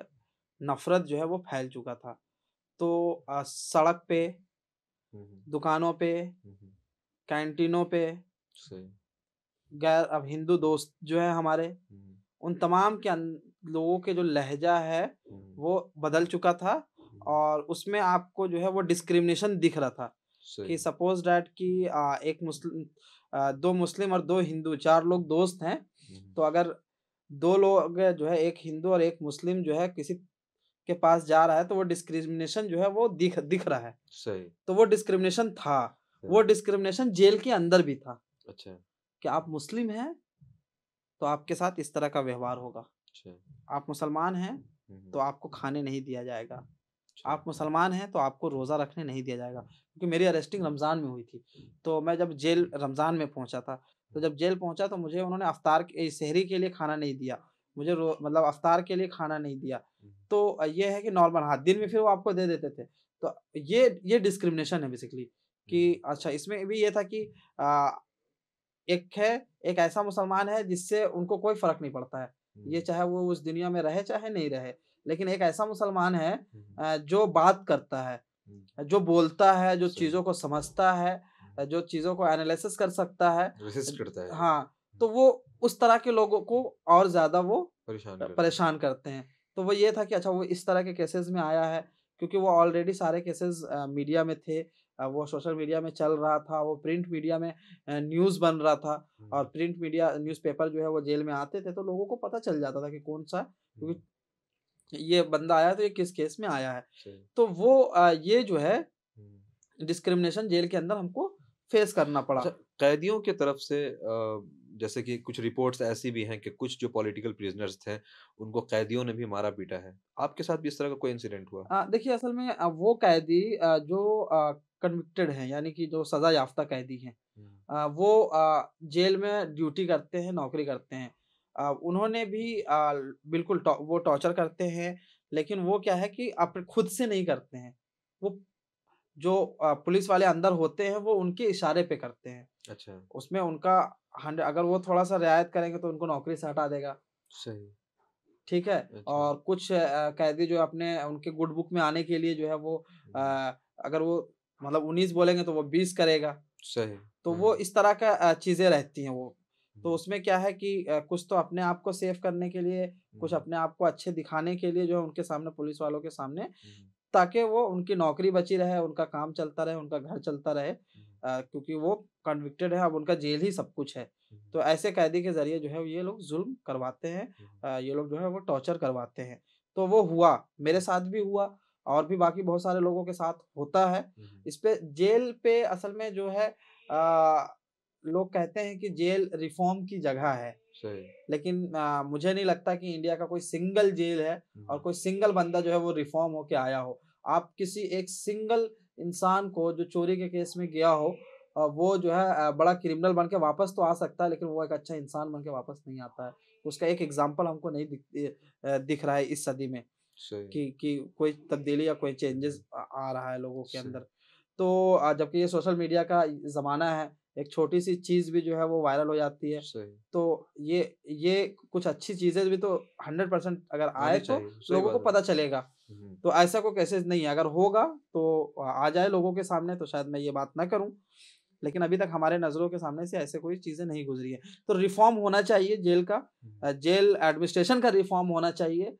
नफ़रत जो है वो फैल चुका था तो आ, सड़क पे दुकानों पे कैंटीनों पे गैर अब हिंदू दोस्त जो है हमारे उन तमाम के लोगों के जो लहजा है वो बदल चुका था और उसमें आपको जो है वो डिस्क्रिमिनेशन दिख रहा था कि सपोज डैट कि एक मुस्लिम दो मुस्लिम और दो हिंदू चार लोग दोस्त हैं तो अगर दो लोग जो है एक हिंदू और एक मुस्लिम जो है किसी के पास जा रहा है तो वो डिस्क्रिमिनेशन जो है वो दिख दिख रहा है सही तो वो डिस्क्रिमिनेशन था वो डिस्क्रिमिनेशन जेल के अंदर भी था अच्छा कि आप मुस्लिम हैं तो आपके साथ इस तरह का व्यवहार होगा अच्छा। आप मुसलमान हैं तो आपको खाने नहीं दिया जाएगा अच्छा। आप मुसलमान हैं तो आपको रोजा रखने नहीं दिया जाएगा क्योंकि मेरी अरेस्टिंग रमज़ान में हुई थी तो मैं जब जेल रमज़ान में पहुंचा था तो जब जेल पहुंचा तो मुझे उन्होंने अफ्तार शहरी के लिए खाना नहीं दिया मुझे मतलब अफ्तार के लिए खाना नहीं दिया तो ये है कि नॉर्मल हाथ दिन में फिर वो आपको दे देते थे तो ये ये डिस्क्रिमिनेशन है बेसिकली कि अच्छा इसमें भी ये था कि आ, एक है एक ऐसा मुसलमान है जिससे उनको कोई फर्क नहीं पड़ता है ये चाहे वो उस दुनिया में रहे चाहे नहीं रहे लेकिन एक ऐसा मुसलमान है जो बात करता है जो बोलता है जो चीजों को समझता है हम्म। जो चीजों को एनालिसिस कर सकता है करता है हाँ हम्म। तो वो उस तरह के लोगों को और ज्यादा वो परेशान करते, परेशान करते हैं तो वो ये था कि अच्छा वो इस तरह के केसेस में आया है क्योंकि वो ऑलरेडी सारे केसेस मीडिया में थे वो सोशल मीडिया में चल रहा था वो प्रिंट मीडिया में न्यूज़ बन रहा था और प्रिंट मीडिया न्यूज जो है वो जेल में आते थे तो लोगों को पता चल जाता था कि कौन सा क्योंकि हम्म। ये बंदा आया तो ये किस केस में आया है तो वो ये जो है डिस्क्रिमिनेशन जेल के अंदर हमको फेस करना पड़ा अच्छा, कैदियों की तरफ से जैसे कि कुछ रिपोर्ट्स ऐसी भी हैं कि कुछ जो पॉलिटिकल प्रिजनर्स थे उनको कैदियों ने भी मारा पीटा है आपके साथ भी इस तरह का कोई इंसिडेंट हुआ देखिए असल में वो कैदी जो कन्विक्टेड हैं यानी कि जो सजा याफ्ता कैदी हैं वो जेल में ड्यूटी करते हैं नौकरी करते हैं उन्होंने भी आ, बिल्कुल टॉ वो टॉर्चर करते हैं, लेकिन वो क्या है कि अपने खुद से नहीं करते हैं। वो जो आ, पुलिस वाले अंदर होते हैं, वो उनके इशारे पे करते हैं। अच्छा। उसमें उनका हंड्रेड अगर वो थोड़ा-सा रियायत करेंगे, तो उनको नौकरी से हटा देगा। सही। ठीक है? अच्छा। और कुछ कैदी जो अपने उनके गुड बुक में आने के लिए जो है वो आ, अगर वो मतलब उन्नीस बोलेंगे, तो वो बीस करेगा। सही। तो वो इस तरह का चीज़ें रहती हैं वो। तो उसमें क्या है कि कुछ तो अपने आप को सेफ करने के लिए कुछ अपने आप को अच्छे दिखाने के लिए जो है उनके सामने पुलिस वालों के सामने ताकि वो उनकी नौकरी बची रहे उनका काम चलता रहे उनका घर चलता रहे आ, क्योंकि वो कन्विक्टेड है अब उनका जेल ही सब कुछ है तो ऐसे कैदी के जरिए जो है ये लोग जुल्म करवाते हैं आ, ये लोग जो है वो टॉर्चर करवाते हैं तो वो हुआ मेरे साथ भी हुआ और भी बाकी बहुत सारे लोगों के साथ होता है इस पे जेल पे असल में जो है आ, लोग कहते हैं कि जेल रिफॉर्म की जगह है लेकिन आ, मुझे नहीं लगता कि इंडिया का कोई सिंगल जेल है और हम्म। कोई सिंगल बंदा जो है वो रिफॉर्म होके आया हो आप किसी एक सिंगल इंसान को जो चोरी के केस में गया हो वो जो है बड़ा क्रिमिनल बन के वापस तो आ सकता है लेकिन वो एक अच्छा इंसान बन के वापस नहीं आता है उसका एक एग्जाम्पल हमको नहीं दिख दिख रहा है इस सदी में कि कि कोई तब्दीली या कोई चेंजेस हम्म। आ रहा है लोगों के अंदर तो जबकि ये सोशल मीडिया का ज़माना है एक छोटी सी चीज भी जो है वो वायरल हो जाती है तो ये ये कुछ अच्छी चीजें भी तो हंड्रेड परसेंट अगर आए तो लोगों को पता चलेगा हम्म। तो ऐसा को कैसे नहीं अगर होगा तो आ जाए लोगों के सामने तो शायद मैं ये बात ना करूं लेकिन अभी तक हमारे नज़रों के सामने से ऐसे कोई चीज़ें नहीं गुजरी है तो रिफॉर्म होना चाहिए जेल का हम्म। जेल एडमिनिस्ट्रेशन का रिफॉर्म होना चाहिए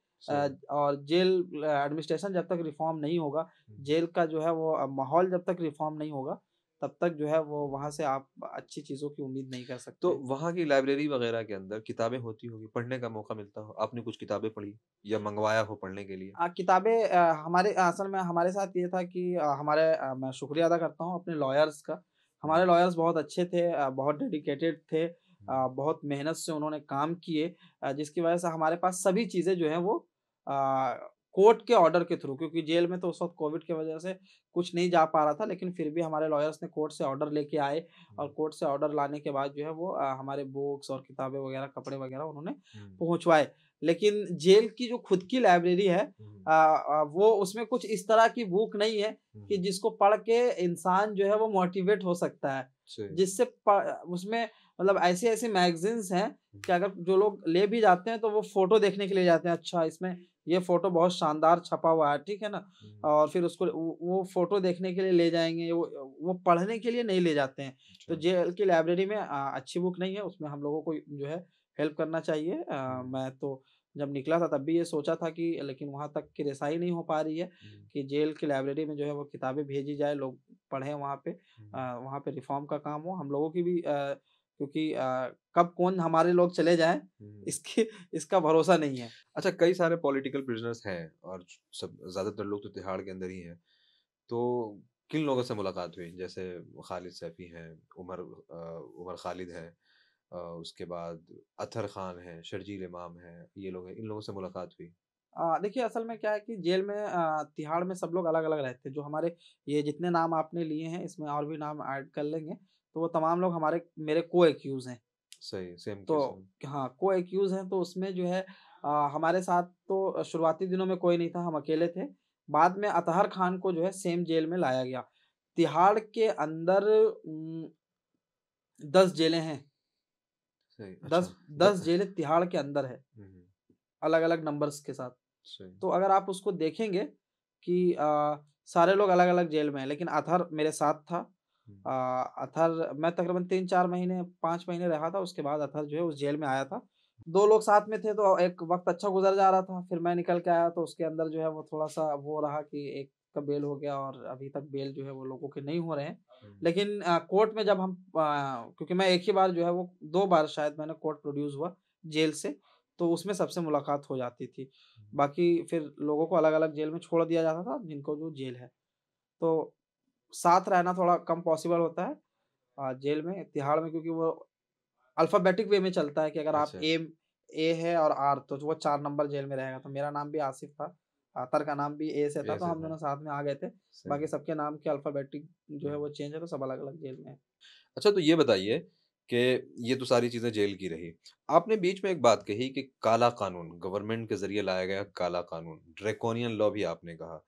और जेल एडमिनिस्ट्रेशन जब तक रिफॉर्म नहीं होगा हम्म। जेल का जो है वो माहौल जब तक रिफॉर्म नहीं होगा तब तक जो है वो वहाँ से आप अच्छी चीज़ों की उम्मीद नहीं कर तो सकते तो वहाँ की लाइब्रेरी वगैरह के अंदर किताबें होती होगी पढ़ने का मौका मिलता हो आपने कुछ किताबें पढ़ी या मंगवाया हो पढ़ने के लिए हाँ, किताबें हमारे असल में हमारे साथ ये था कि हमारे मैं शुक्रिया अदा करता हूँ अपने लॉयर्स का हमारे हम्म। लॉयर्स बहुत अच्छे थे बहुत डेडिकेटेड थे हम्म। बहुत मेहनत से उन्होंने काम किए जिसकी वजह से हमारे पास सभी चीज़ें जो हैं वो कोर्ट के ऑर्डर के थ्रू क्योंकि जेल में तो उस वक्त कोविड की वजह से कुछ नहीं जा पा रहा था लेकिन फिर भी हमारे लॉयर्स ने कोर्ट से ऑर्डर लेके आए और कोर्ट से ऑर्डर लाने के बाद जो है वो आ, हमारे बुक्स और किताबें वगैरह कपड़े वगैरह उन्होंने पहुंचवाए लेकिन जेल की जो खुद की लाइब्रेरी है आ, आ, वो उसमें कुछ इस तरह की बुक नहीं है कि जिसको पढ़ के इंसान जो है वो मोटिवेट हो सकता है जिससे उसमें मतलब ऐसे ऐसे मैगजीन्स हैं कि हम्म। अगर जो लोग ले भी जाते हैं तो वो फोटो देखने के लिए जाते हैं अच्छा इसमें ये फोटो बहुत शानदार छपा हुआ है ठीक है ना हम्म। और फिर उसको वो फोटो देखने के लिए ले जाएंगे वो वो पढ़ने के लिए नहीं ले जाते हैं तो अच्छा। जे की लाइब्रेरी में आ, अच्छी बुक नहीं है उसमें हम लोगों को जो है हेल्प करना चाहिए आ, हम्म। मैं तो जब निकला था तब भी ये सोचा था कि लेकिन वहाँ तक की रसाई नहीं हो पा रही है कि जेल की लाइब्रेरी में जो है वो किताबें भेजी जाए लोग पढ़ें वहाँ पे आ, वहाँ पे रिफॉर्म का काम हो हम लोगों की भी क्योंकि कब कौन हमारे लोग चले जाए इसके इसका भरोसा नहीं है अच्छा कई सारे पॉलिटिकल प्रिजनर्स हैं और सब ज़्यादातर लोग तो तिहाड़ के अंदर ही हैं तो किन लोगों से मुलाकात हुई जैसे खालिद सैफी हैं उमर उमर खालिद हैं उसके बाद अथर खान हैं शर्जील इमाम हैं ये लोग हैं इन लोगों से मुलाकात हुई देखिए असल में क्या है कि जेल में तिहाड़ में सब लोग अलग अलग रहते हैं जो हमारे ये जितने नाम आपने लिए हैं इसमें और भी नाम ऐड कर लेंगे तो वो तमाम लोग हमारे मेरे को एक्यूज हैं सही सेम तो हाँ को एक्यूज हैं तो उसमें जो है आ, हमारे साथ तो शुरुआती दिनों में कोई नहीं था हम अकेले थे बाद में अतहर खान को जो है सेम जेल में लाया गया तिहाड़ के अंदर दस जेलें हैं अच्छा, दस दस जेलें तिहाड़ के अंदर है अलग अलग नंबर्स के साथ तो अगर आप उसको देखेंगे कि आ, सारे लोग अलग अलग जेल में हैं लेकिन अतहर मेरे साथ था हम्म। अथर मैं तकरीबन तीन चार महीने पाँच महीने रहा था उसके बाद अथर जो है उस जेल में आया था दो लोग साथ में थे तो एक वक्त अच्छा गुजर जा रहा था फिर मैं निकल के आया तो उसके अंदर जो है वो थोड़ा सा वो रहा कि एक का बेल हो गया और अभी तक बेल जो है वो लोगों के नहीं हो रहे हैं हम्म। लेकिन आ, कोर्ट में जब हम आ, क्योंकि मैं एक ही बार जो है वो दो बार शायद मैंने कोर्ट प्रोड्यूस हुआ जेल से तो उसमें सबसे मुलाकात हो जाती थी हम्म। बाकी फिर लोगों को अलग अलग जेल में छोड़ दिया जाता था जिनको जो जेल है तो साथ रहना थोड़ा कम पॉसिबल होता है जेल में तिहाड़ में क्योंकि वो अल्फाबेटिक वे में चलता है कि अगर आप अच्छा। ए ए है और आर तो वो चार नंबर जेल में रहेगा तो मेरा नाम भी आसिफ था आतर का नाम भी ए से था तो हम दोनों साथ में आ गए थे बाकी सबके नाम के अल्फाबेटिक जो है हम्म। वो चेंज है तो सब अलग अलग जेल में है अच्छा तो ये बताइए कि ये तो सारी चीज़ें जेल की रही आपने बीच में एक बात कही कि काला कानून गवर्नमेंट के जरिए लाया गया काला कानून ड्रेकोनियन लॉ भी आपने कहा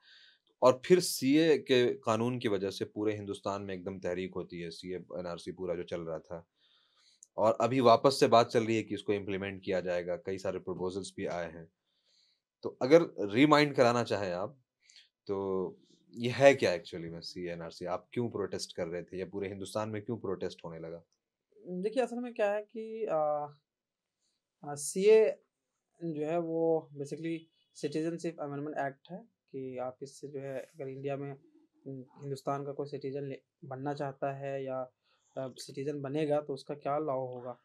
और फिर सीए के कानून की वजह से पूरे हिंदुस्तान में एकदम तहरीक होती है सीए एनआरसी पूरा जो चल रहा था और अभी वापस से बात चल रही है कि इसको इम्प्लीमेंट किया जाएगा कई सारे प्रपोजल्स भी आए हैं तो अगर रिमाइंड कराना चाहें आप तो ये है क्या एक्चुअली में सी एन आर सी आप क्यों प्रोटेस्ट कर रहे थे या पूरे हिंदुस्तान में क्यों प्रोटेस्ट होने लगा देखिए असल में क्या है कि सी ए जो है वो बेसिकली सिटीजनशिप अमेंडमेंट एक्ट है कि आप इससे जो है अगर इंडिया में हिंदुस्तान का कोई सिटीजन बनना चाहता है या सिटीजन बनेगा तो उसका क्या लॉ होगा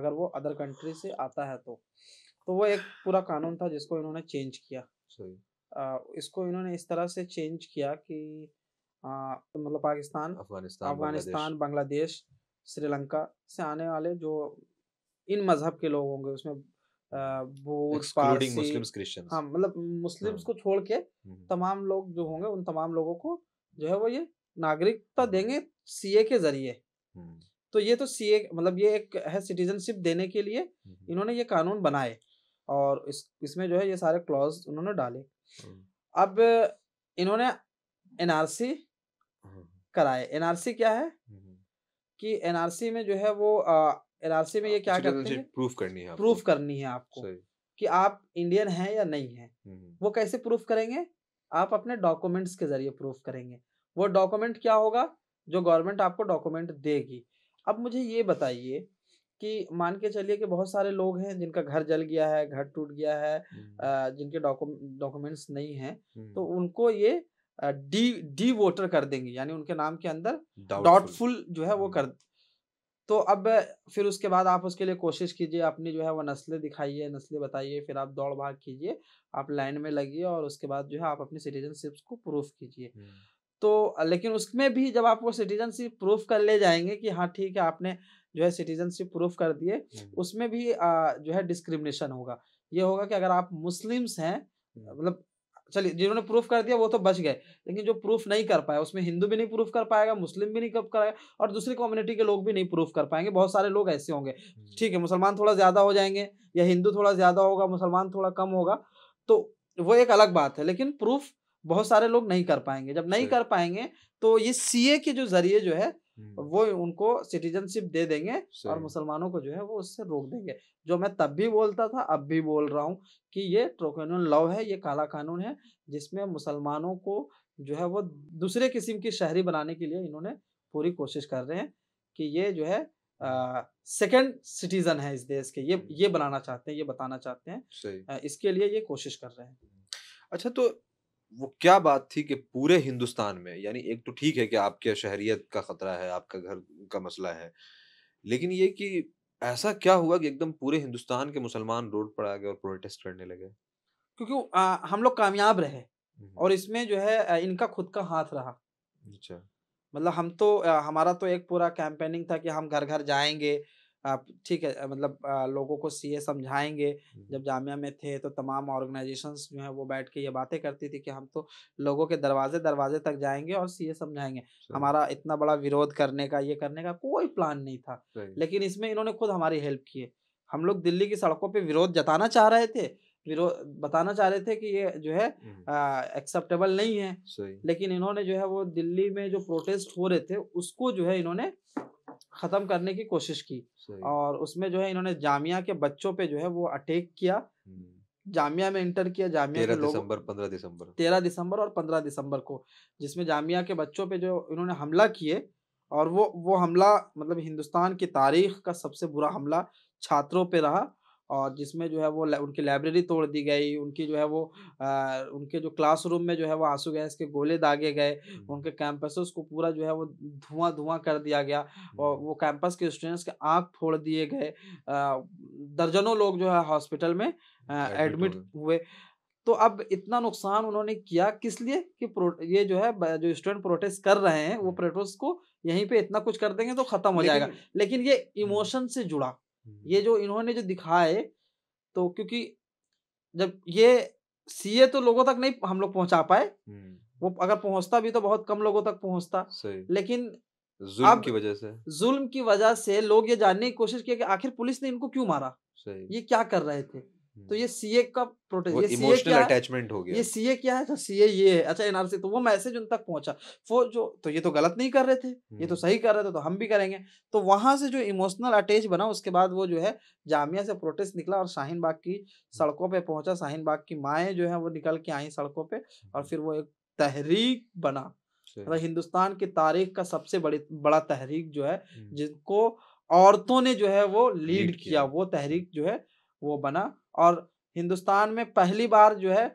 अगर वो अदर कंट्री से आता है तो तो वो एक पूरा कानून था जिसको इन्होंने चेंज किया आ, इसको इन्होंने इस तरह से चेंज किया कि तो मतलब पाकिस्तान अफगानिस्तान बांग्लादेश श्रीलंका से आने वाले जो इन मजहब के लोग होंगे उसमें क्रिश्चियंस हाँ मतलब मुस्लिम्स हाँ। को छोड़ के हम्म, हम्म। तमाम लोग जो होंगे उन तमाम लोगों को जो है वो ये नागरिकता हम्म, देंगे सीए के जरिए तो ये तो सीए मतलब ये एक है सिटीजनशिप देने के लिए इन्होंने ये कानून बनाए और इस इसमें जो है ये सारे क्लॉज उन्होंने डाले अब इन्होंने एनआरसी कराए एनआरसी क्या है कि एनआरसी में जो है वो एनआरसी में ये क्या तो करते हैं प्रूफ करनी है प्रूफ करनी है आपको कि आप इंडियन हैं या नहीं हैं वो कैसे प्रूफ करेंगे आप अपने डॉक्यूमेंट्स के जरिए प्रूफ करेंगे वो डॉक्यूमेंट क्या होगा जो गवर्नमेंट आपको डॉक्यूमेंट देगी अब मुझे ये बताइए कि मान के चलिए कि बहुत सारे लोग हैं जिनका घर जल गया है घर टूट गया है जिनके डॉक्यूमेंट्स नहीं हैं तो उनको ये डी डी वोटर कर देंगे यानी उनके नाम के अंदर डॉटफुल जो है वो कर तो अब फिर उसके बाद आप उसके लिए कोशिश कीजिए अपनी जो है वो नस्लें दिखाइए नस्लें बताइए फिर आप दौड़ भाग कीजिए आप लाइन में लगिए और उसके बाद जो है आप अपनी सिटीजनशिप्स को प्रूफ कीजिए तो लेकिन उसमें भी जब आप वो सिटीजनशिप प्रूफ कर ले जाएंगे कि हाँ ठीक है आपने जो है सिटीजनशिप प्रूफ कर दिए उसमें भी जो है डिस्क्रिमिनेशन होगा ये होगा कि अगर आप मुस्लिम्स हैं मतलब चलिए जिन्होंने प्रूफ कर दिया वो तो बच गए लेकिन जो प्रूफ नहीं कर पाया उसमें हिंदू भी नहीं प्रूफ कर पाएगा मुस्लिम भी नहीं कर पाएगा और दूसरी कम्युनिटी के लोग भी नहीं प्रूफ कर पाएंगे बहुत सारे लोग ऐसे होंगे हम्म। ठीक है मुसलमान थोड़ा ज़्यादा हो जाएंगे या हिंदू थोड़ा ज़्यादा होगा मुसलमान थोड़ा कम होगा तो वो एक अलग बात है लेकिन प्रूफ बहुत सारे लोग नहीं कर पाएंगे जब नहीं कर पाएंगे तो ये सीए के जो जरिए जो है हम्म। वो उनको सिटीजनशिप दे देंगे और मुसलमानों को जो है वो उससे रोक देंगे जो मैं तब भी बोलता था अब भी बोल रहा हूँ कि ये ट्रोकेनियन लॉ है ये काला कानून है जिसमें मुसलमानों को जो है वो दूसरे किस्म की शहरी बनाने के लिए इन्होंने पूरी कोशिश कर रहे हैं कि ये जो है सेकंड सिटीजन है इस देश के ये ये बनाना चाहते हैं ये बताना चाहते हैं इसके लिए ये कोशिश कर रहे हैं अच्छा तो वो क्या बात थी कि पूरे हिंदुस्तान में यानी एक तो ठीक है कि आपके शहरियत का खतरा है आपका घर का मसला है लेकिन ये कि ऐसा क्या हुआ कि एकदम पूरे हिंदुस्तान के मुसलमान रोड पर आ गए और प्रोटेस्ट करने लगे क्योंकि आ, हम लोग कामयाब रहे और इसमें जो है इनका खुद का हाथ रहा अच्छा मतलब हम तो आ, हमारा तो एक पूरा कैंपेनिंग था कि हम घर घर जाएंगे आप ठीक है मतलब आ, लोगों को सीए समझाएंगे जब जामिया में थे तो तमाम ऑर्गेनाइजेशंस जो है वो बैठ के ये बातें करती थी कि हम तो लोगों के दरवाजे दरवाजे तक जाएंगे और सीए समझाएंगे हमारा इतना बड़ा विरोध करने का ये करने का कोई प्लान नहीं था लेकिन इसमें इन्होंने खुद हमारी हेल्प की है हम लोग दिल्ली की सड़कों पर विरोध जताना चाह रहे थे विरोध बताना चाह रहे थे कि ये जो है एक्सेप्टेबल नहीं है लेकिन इन्होंने जो है वो दिल्ली में जो प्रोटेस्ट हो रहे थे उसको जो है इन्होंने ख़त्म करने की कोशिश की और उसमें जो है इन्होंने जामिया के बच्चों पे जो है वो अटैक किया हम्म। जामिया में इंटर किया जामिया के दिसंबर पंद्रह दिसंबर तेरह दिसंबर और पंद्रह दिसंबर को जिसमें जामिया के बच्चों पे जो इन्होंने हमला किए और वो वो हमला मतलब हिंदुस्तान की तारीख का सबसे बुरा हमला छात्रों पे रहा और जिसमें जो है वो उनकी लाइब्रेरी तोड़ दी गई उनकी जो है वो आ, उनके जो क्लासरूम में जो है वो आंसू गैस के गोले दागे गए उनके कैंपसेस को पूरा जो है वो धुआं धुआं कर दिया गया और वो कैंपस के स्टूडेंट्स के आँख फोड़ दिए गए दर्जनों लोग जो है हॉस्पिटल में एडमिट हुए तो अब इतना नुकसान उन्होंने किया किस लिए कि ये जो है जो स्टूडेंट प्रोटेस्ट कर रहे हैं वो प्रोटेस्ट को यहीं पे इतना कुछ कर देंगे तो खत्म हो जाएगा लेकिन ये इमोशन से जुड़ा हम्म। ये जो इन्होंने जो दिखाए तो क्योंकि जब ये सीए तो लोगों तक नहीं हम लोग पहुंचा पाए हम्म। वो अगर पहुंचता भी तो बहुत कम लोगों तक पहुंचता लेकिन जुल्म की वजह से जुल्म की वजह से लोग ये जानने की कोशिश किया कि आखिर पुलिस ने इनको क्यों मारा ये क्या कर रहे थे हम्म। तो ये सीए का प्रोटेस्ट ये सीए क्या अटैचमेंट हो गया ये सीए क्या है तो सीए ये है अच्छा एनआरसी तो वो मैसेज उन तक पहुंचा वो जो तो ये तो गलत नहीं कर रहे थे ये तो हम्म। सही कर रहे थे तो हम भी करेंगे तो वहां से जो इमोशनल अटैच बना उसके बाद वो जो है जामिया से प्रोटेस्ट निकला और शाहीन बाग की हम्म। सड़कों पर पहुंचा शाहीन बाग की माए जो है वो निकल के आई सड़कों पर और फिर वो एक तहरीक बना मतलब हिंदुस्तान की तारीख का सबसे बड़ी बड़ा तहरीक जो है जिनको औरतों ने जो है वो लीड किया वो तहरीक जो है वो बना और हिंदुस्तान में पहली बार जो है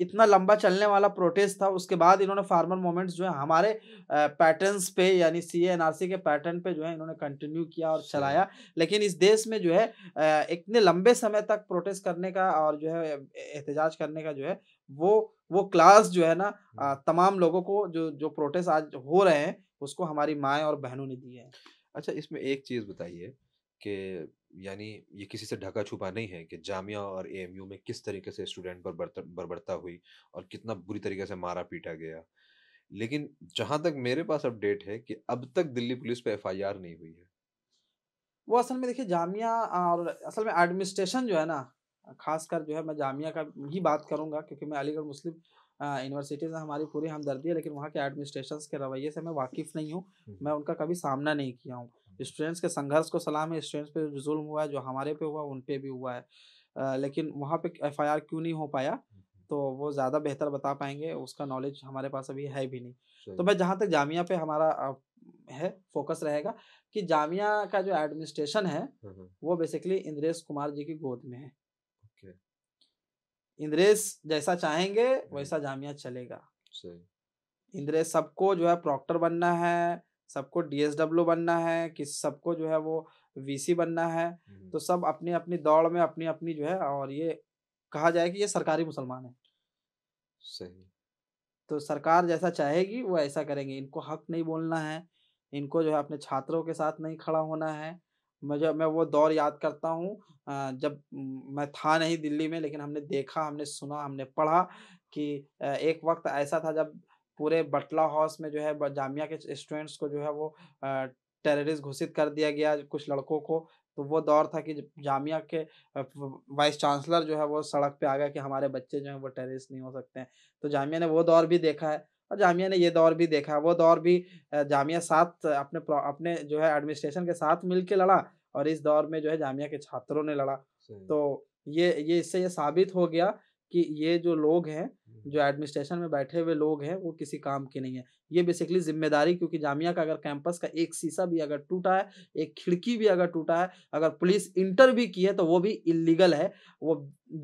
इतना लंबा चलने वाला प्रोटेस्ट था उसके बाद इन्होंने फार्मर मोमेंट्स जो है हमारे पैटर्न्स पे यानी सी सी के पैटर्न पे जो है इन्होंने कंटिन्यू किया और अच्छा। चलाया लेकिन इस देश में जो है इतने लंबे समय तक प्रोटेस्ट करने का और जो है एहतजाज करने का जो है वो वो क्लास जो है ना हम्म। तमाम लोगों को जो जो प्रोटेस्ट आज हो रहे हैं उसको हमारी माएँ और बहनों ने दिए हैं अच्छा इसमें एक चीज़ बताइए कि यानी ये किसी से ढका छुपा नहीं है कि जामिया और ए में किस तरीके से स्टूडेंट पर बर्बरता हुई और कितना बुरी तरीके से मारा पीटा गया लेकिन जहां तक मेरे पास अपडेट है कि अब तक दिल्ली पुलिस पर एफ नहीं हुई है वो असल में देखिए जामिया और असल में एडमिनिस्ट्रेशन जो है ना खासकर जो है मैं जामिया का ही बात करूँगा क्योंकि मैं अलीगढ़ मुस्लिम यूनिवर्सिटी में हमारी पूरी हमदर्दी है लेकिन वहाँ के एडमिनिस्ट्रेशन के रवैये से मैं वाकिफ़ नहीं हूँ मैं उनका कभी सामना नहीं किया हूँ स्टूडेंट्स के संघर्ष को सलाम है स्टूडेंट्स पे जो जुल्म हुआ है जो हमारे पे हुआ उन पे भी हुआ है लेकिन वहाँ पे एफ क्यों नहीं हो पाया हम्म। तो वो ज़्यादा बेहतर बता पाएंगे उसका नॉलेज हमारे पास अभी है भी नहीं तो मैं जहाँ तक जामिया पे हमारा है फोकस रहेगा कि जामिया का जो एडमिनिस्ट्रेशन है हाँ, हाँ। वो बेसिकली इंद्रेश कुमार जी की गोद में है इंद्रेश जैसा चाहेंगे हाँ। वैसा जामिया चलेगा इंद्रेश सबको जो है प्रॉक्टर बनना है सबको डीएसडब्ल्यू बनना है कि सबको जो है वो वीसी बनना है तो सब अपनी अपनी दौड़ में अपनी अपनी जो है और ये कहा जाए कि ये सरकारी मुसलमान है सही तो सरकार जैसा चाहेगी वो ऐसा करेंगे इनको हक नहीं बोलना है इनको जो है अपने छात्रों के साथ नहीं खड़ा होना है मुझे मैं वो दौर याद करता हूँ जब मैं था नहीं दिल्ली में लेकिन हमने देखा हमने सुना हमने पढ़ा कि एक वक्त ऐसा था जब पूरे बटला हाउस में जो है जामिया के स्टूडेंट्स को जो है वो टेररिस्ट घोषित कर दिया गया कुछ लड़कों को तो वो दौर था कि जामिया के वाइस चांसलर जो है वो सड़क पे आ गया कि हमारे बच्चे जो हैं वो टेररिस्ट नहीं हो सकते हैं तो जामिया ने वो दौर भी देखा है और जामिया ने ये दौर भी देखा है वो दौर भी जामिया साथ अपने अपने जो है एडमिनिस्ट्रेशन के साथ मिल लड़ा और इस दौर में जो है जामिया के छात्रों ने लड़ा तो ये ये इससे ये साबित हो गया कि ये जो लोग हैं जो एडमिनिस्ट्रेशन में बैठे हुए लोग हैं वो किसी काम के नहीं है ये बेसिकली जिम्मेदारी क्योंकि जामिया का अगर कैंपस का एक शीशा भी अगर टूटा है एक खिड़की भी अगर टूटा है अगर पुलिस इंटर भी की है तो वो भी इलीगल है वो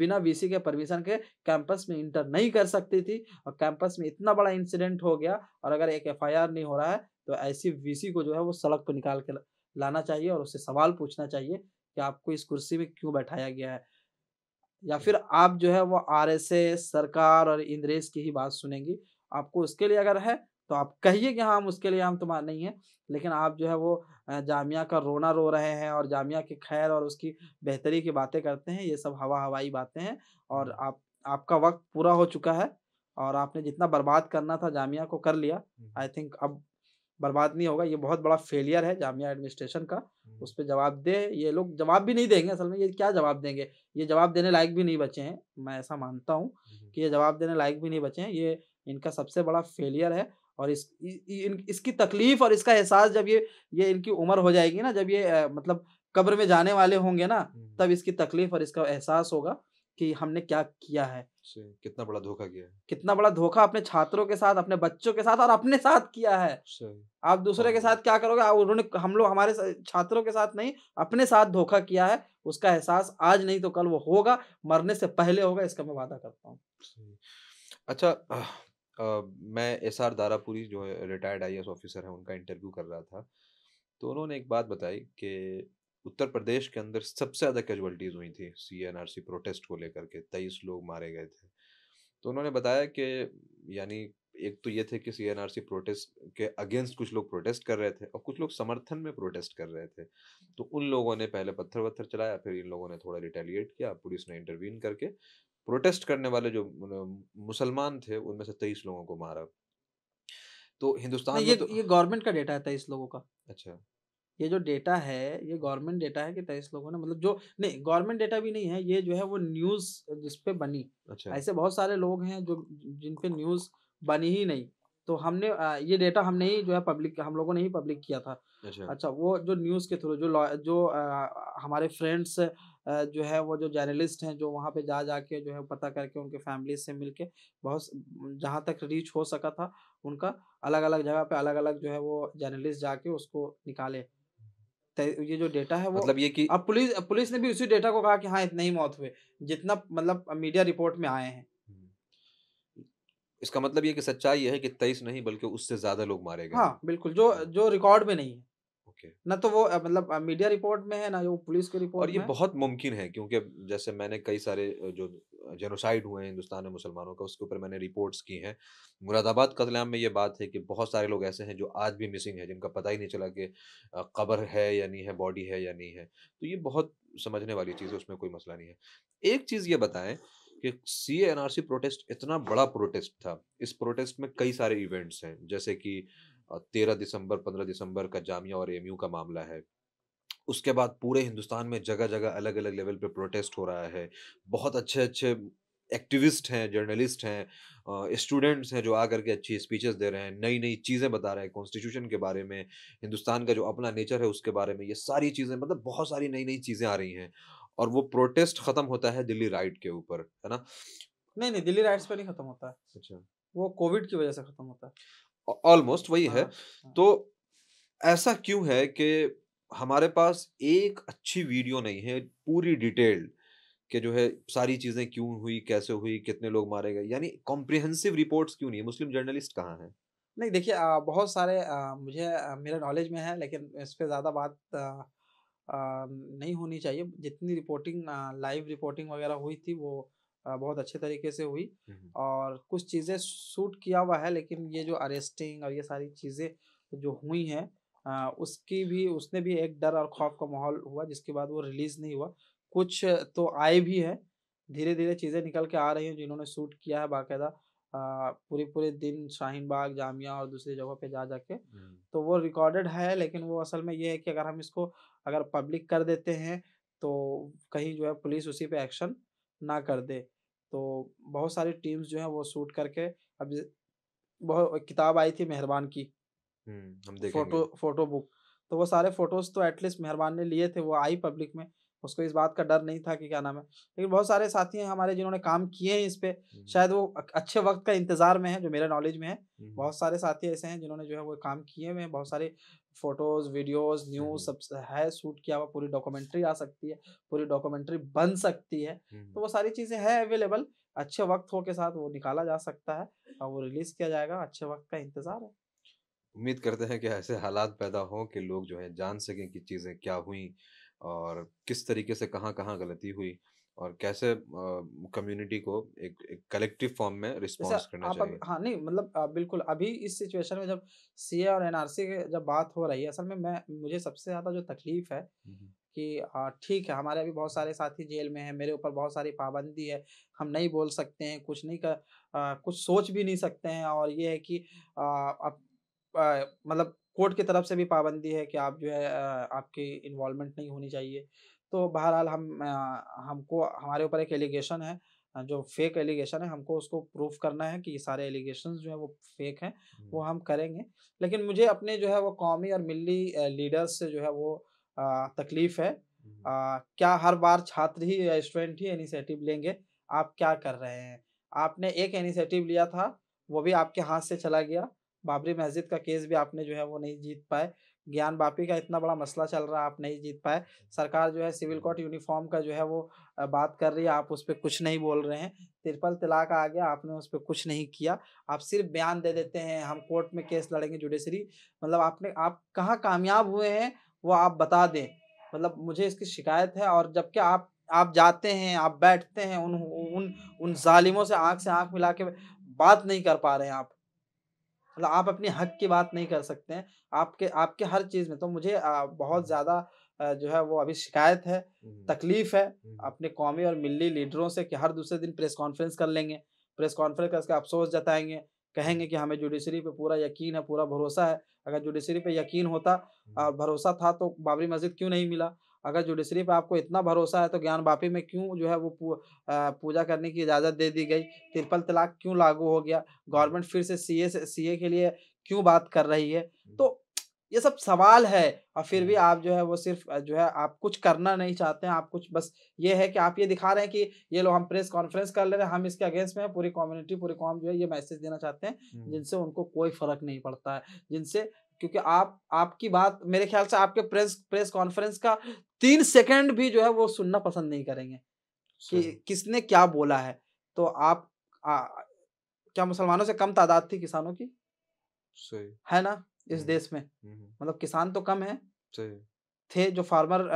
बिना वीसी के परमिशन के कैंपस में इंटर नहीं कर सकती थी और कैंपस में इतना बड़ा इंसिडेंट हो गया और अगर एक एफ नहीं हो रहा है तो ऐसी वी को जो है वो सड़क पर निकाल के लाना चाहिए और उससे सवाल पूछना चाहिए कि आपको इस कुर्सी में क्यों बैठाया गया है या फिर आप जो है वो एस सरकार और इंद्रेश की ही बात सुनेंगी आपको उसके लिए अगर है तो आप कहिए कि हाँ हम उसके लिए हम तुम्हारा नहीं है लेकिन आप जो है वो जामिया का रोना रो रहे हैं और जामिया के खैर और उसकी बेहतरी की बातें करते हैं ये सब हवा हवाई बातें हैं और आप आपका वक्त पूरा हो चुका है और आपने जितना बर्बाद करना था जामिया को कर लिया आई थिंक अब बर्बाद नहीं होगा ये बहुत बड़ा फेलियर है जामिया एडमिनिस्ट्रेशन का हम्म। उस पर जवाब दे ये लोग जवाब भी नहीं देंगे असल में ये क्या जवाब देंगे ये जवाब देने लायक भी नहीं बचे हैं मैं ऐसा मानता हूँ हम्म। कि ये जवाब देने लायक भी नहीं बचे हैं ये इनका सबसे बड़ा फेलियर है और इस इन, इसकी तकलीफ और इसका एहसास जब ये ये इनकी उम्र हो जाएगी ना जब ये मतलब कब्र में जाने वाले होंगे ना हम्म। तब इसकी तकलीफ और इसका एहसास होगा कि हमने क्या किया है से कितना बड़ा धोखा किया है कितना बड़ा धोखा अपने छात्रों के साथ अपने बच्चों के साथ और अपने साथ किया है आप दूसरे के हाँ। साथ क्या करोगे उन्होंने हम लोग हमारे छात्रों के साथ नहीं अपने साथ धोखा किया है उसका एहसास आज नहीं तो कल वो होगा मरने से पहले होगा इसका मैं वादा करता हूँ अच्छा आ, आ, मैं एस आर दारापुरी जो है रिटायर्ड आई ऑफिसर है उनका इंटरव्यू कर रहा था तो उन्होंने एक बात बताई कि उत्तर प्रदेश के अंदर सबसे ज़्यादा कैजुअलिटीज़ हुई थी C N R C protest को लेकर के तेईस लोग मारे गए थे तो उन्होंने बताया कि यानी एक तो ये थे कि C N R C protest के अगेंस्ट कुछ लोग प्रोटेस्ट कर रहे थे और कुछ लोग समर्थन में प्रोटेस्ट कर रहे थे तो उन लोगों ने पहले पत्थर वत्थर चलाया फिर इन लोगों ने थोड़ा रिटेलिएट किया पुलिस ने इंटरवीन करके प्रोटेस्ट करने वाले जो मुसलमान थे उनमें से तेईस लोगों को मारा तो हिंदुस्तान ये तो... ये गवर्नमेंट का डेटा है तेईस लोगों का अच्छा ये जो डेटा है ये गवर्नमेंट डेटा है कि तेईस लोगों ने मतलब जो नहीं गवर्नमेंट डेटा भी नहीं है ये जो है वो न्यूज जिसपे बनी अच्छा। ऐसे बहुत सारे लोग हैं जो जिनपे न्यूज बनी ही नहीं तो हमने ये डेटा हमने ही जो है पब्लिक हम लोगों ने ही पब्लिक किया था अच्छा, अच्छा वो जो न्यूज़ के थ्रू जो जो आ, हमारे फ्रेंड्स जो है वो जो जर्नलिस्ट हैं जो वहाँ पे जा जाके जो है पता करके उनके फैमिली से मिलके बहुत जहाँ तक रीच हो सका था उनका अलग अलग जगह पे अलग अलग जो है वो जर्नलिस्ट जाके उसको निकाले ये जो डेटा है वो मतलब ये कि अब पुलिस पुलिस ने भी उसी डेटा को कहा कि हाँ इतना ही मौत हुए जितना मतलब मीडिया रिपोर्ट में आए हैं इसका मतलब ये कि सच्चाई ये है कि तेईस नहीं बल्कि उससे ज्यादा लोग मारे गए हाँ बिल्कुल जो हाँ। जो रिकॉर्ड में नहीं है ओके okay. ना तो वो मतलब मीडिया रिपोर्ट में है ना वो पुलिस के रिपोर्ट और ये में? बहुत मुमकिन है क्योंकि जैसे मैंने कई सारे जो जेनोसाइड हुए हैं हिंदुस्तान में मुसलमानों का उसके ऊपर मैंने रिपोर्ट्स की हैं मुरादाबाद कतलेआम में ये बात है कि बहुत सारे लोग ऐसे हैं जो आज भी मिसिंग है जिनका पता ही नहीं चला कि कबर है या नहीं है बॉडी है या नहीं है तो ये बहुत समझने वाली चीज़ है उसमें कोई मसला नहीं है एक चीज़ ये बताएं कि सी प्रोटेस्ट इतना बड़ा प्रोटेस्ट था इस प्रोटेस्ट में कई सारे इवेंट्स हैं जैसे कि तेरह दिसंबर पंद्रह दिसंबर का जामिया और एमयू का मामला है उसके बाद पूरे हिंदुस्तान में जगह जगह अलग अलग लेवल पे प्रोटेस्ट हो रहा है बहुत अच्छे अच्छे एक्टिविस्ट हैं जर्नलिस्ट हैं स्टूडेंट्स हैं जो आकर के अच्छी स्पीचेस दे रहे हैं नई नई चीज़ें बता रहे हैं कॉन्स्टिट्यूशन के बारे में हिंदुस्तान का जो अपना नेचर है उसके बारे में ये सारी चीज़ें मतलब बहुत सारी नई नई चीज़ें आ रही हैं और वो प्रोटेस्ट ख़त्म होता है दिल्ली राइट के ऊपर है ना नहीं नहीं दिल्ली राइट्स पर नहीं ख़त्म होता है अच्छा वो कोविड की वजह से ख़त्म होता है ऑलमोस्ट वही है हाँ, हाँ। तो ऐसा क्यों है कि हमारे पास एक अच्छी वीडियो नहीं है पूरी डिटेल्ड कि जो है सारी चीज़ें क्यों हुई कैसे हुई कितने लोग मारे गए यानी कॉम्प्रिहेंसिव रिपोर्ट्स क्यों नहीं है मुस्लिम जर्नलिस्ट कहाँ हैं नहीं देखिए बहुत सारे आ, मुझे मेरा नॉलेज में है लेकिन इस पर ज़्यादा बात आ, आ, नहीं होनी चाहिए जितनी रिपोर्टिंग लाइव रिपोर्टिंग वगैरह हुई थी वो बहुत अच्छे तरीके से हुई और कुछ चीज़ें शूट किया हुआ है लेकिन ये जो अरेस्टिंग और ये सारी चीज़ें जो हुई हैं उसकी भी उसने भी एक डर और खौफ का माहौल हुआ जिसके बाद वो रिलीज़ नहीं हुआ कुछ तो आए भी हैं धीरे धीरे चीज़ें निकल के आ रही हैं जिन्होंने शूट किया है बाकायदा पूरे पूरे दिन शाहीन बाग जामिया और दूसरी जगह पे जा जाके तो वो रिकॉर्डेड है लेकिन वो असल में ये है कि अगर हम इसको अगर पब्लिक कर देते हैं तो कहीं जो है पुलिस उसी पे एक्शन ना कर दे तो बहुत सारी टीम्स जो है वो शूट करके अब बहुत किताब आई थी मेहरबान की हम्म, हम फोटो फोटो बुक तो वो सारे फोटोज तो एटलीस्ट मेहरबान ने लिए थे वो आई पब्लिक में उसको इस बात का डर नहीं था कि क्या नाम है लेकिन बहुत सारे साथी हैं हमारे जिन्होंने काम किए हैं इस पे हम्म। शायद वो अच्छे वक्त का इंतजार में है जो मेरे नॉलेज में है हम्म। बहुत सारे साथी ऐसे हैं जिन्होंने जो है वो काम किए हुए हैं बहुत सारे फोटोज वीडियोस न्यूज सब है शूट किया हुआ पूरी डॉक्यूमेंट्री आ सकती है पूरी डॉक्यूमेंट्री बन सकती है तो वो हम्म। सारी चीजें है अवेलेबल अच्छे वक्त हो के साथ वो निकाला जा सकता है और वो रिलीज किया जाएगा अच्छे वक्त का इंतजार है उम्मीद करते हैं कि ऐसे हालात पैदा हों कि लोग जो है जान सकें कि चीज़ें क्या हुई और किस तरीके से कहाँ कहाँ गलती हुई और कैसे कम्युनिटी uh, को एक एक कलेक्टिव फॉर्म में रिस्पांस करना आप चाहिए हाँ नहीं मतलब आ, बिल्कुल अभी इस सिचुएशन में जब सी और एनआरसी की जब बात हो रही है असल में मैं मुझे सबसे ज़्यादा जो तकलीफ है कि ठीक है हमारे अभी बहुत सारे साथी जेल में हैं मेरे ऊपर बहुत सारी पाबंदी है हम नहीं बोल सकते हैं कुछ नहीं कर आ, कुछ सोच भी नहीं सकते हैं और ये है कि अब मतलब कोर्ट की तरफ से भी पाबंदी है कि आप जो है आपकी इन्वॉलमेंट नहीं होनी चाहिए तो बहरहाल हम हमको हमारे ऊपर एक एलिगेशन है जो फेक एलिगेशन है हमको उसको प्रूफ करना है कि ये सारे एलिगेशन जो है वो फेक हैं वो हम करेंगे लेकिन मुझे अपने जो है वो कौमी और मिली लीडर्स से जो है वो तकलीफ है आ, क्या हर बार छात्र ही या स्टूडेंट ही इनिशिएटिव लेंगे आप क्या कर रहे हैं आपने एक इनिशिएटिव लिया था वो भी आपके हाथ से चला गया बाबरी मस्जिद का केस भी आपने जो है वो नहीं जीत पाए ज्ञान बापी का इतना बड़ा मसला चल रहा है आप नहीं जीत पाए सरकार जो है सिविल कोर्ट यूनिफॉर्म का जो है वो बात कर रही है आप उस पर कुछ नहीं बोल रहे हैं तिरपल तलाक आ गया आपने उस पर कुछ नहीं किया आप सिर्फ बयान दे देते हैं हम कोर्ट में केस लड़ेंगे जुडिशरी मतलब आपने आप कहाँ कामयाब हुए हैं वो आप बता दें मतलब मुझे इसकी शिकायत है और जबकि आप आप जाते हैं आप बैठते हैं उन उन उन जालिमों से आंख से आंख मिला के बात नहीं कर पा रहे हैं आप मतलब आप अपने हक की बात नहीं कर सकते हैं आपके आपके हर चीज़ में तो मुझे बहुत ज़्यादा जो है वो अभी शिकायत है तकलीफ है अपने कौमी और मिली लीडरों से कि हर दूसरे दिन प्रेस कॉन्फ्रेंस कर लेंगे प्रेस कॉन्फ्रेंस करके अफसोस जताएंगे कहेंगे कि हमें जुडिशरी पे पूरा यकीन है पूरा भरोसा है अगर जुडिशरी पे यकीन होता और भरोसा था तो बाबरी मस्जिद क्यों नहीं मिला अगर जुडिशरी पर आपको इतना भरोसा है तो ज्ञान वापी में क्यों जो है वो पूजा करने की इजाज़त दे दी गई तिरपल तलाक क्यों लागू हो गया गवर्नमेंट फिर से सी ए से ए के लिए क्यों बात कर रही है तो ये सब सवाल है और फिर भी आप जो है वो सिर्फ जो है आप कुछ करना नहीं चाहते हैं आप कुछ बस ये है कि आप ये दिखा रहे हैं कि ये लोग हम प्रेस कॉन्फ्रेंस कर ले रहे हैं हम इसके अगेंस्ट में पूरी कम्युनिटी पूरी कॉम जो है ये मैसेज देना चाहते हैं जिनसे उनको कोई फर्क नहीं पड़ता है जिनसे क्योंकि आप आपकी बात मेरे ख्याल से आपके प्रेस प्रेस कॉन्फ्रेंस का तीन सेकंड भी जो है वो सुनना पसंद नहीं करेंगे कि किसने क्या बोला है तो आप आ, क्या मुसलमानों से कम तादाद थी किसानों की सही है ना इस हम्म, देश में हम्म, हम्म। मतलब किसान तो कम है सही थे जो फार्मर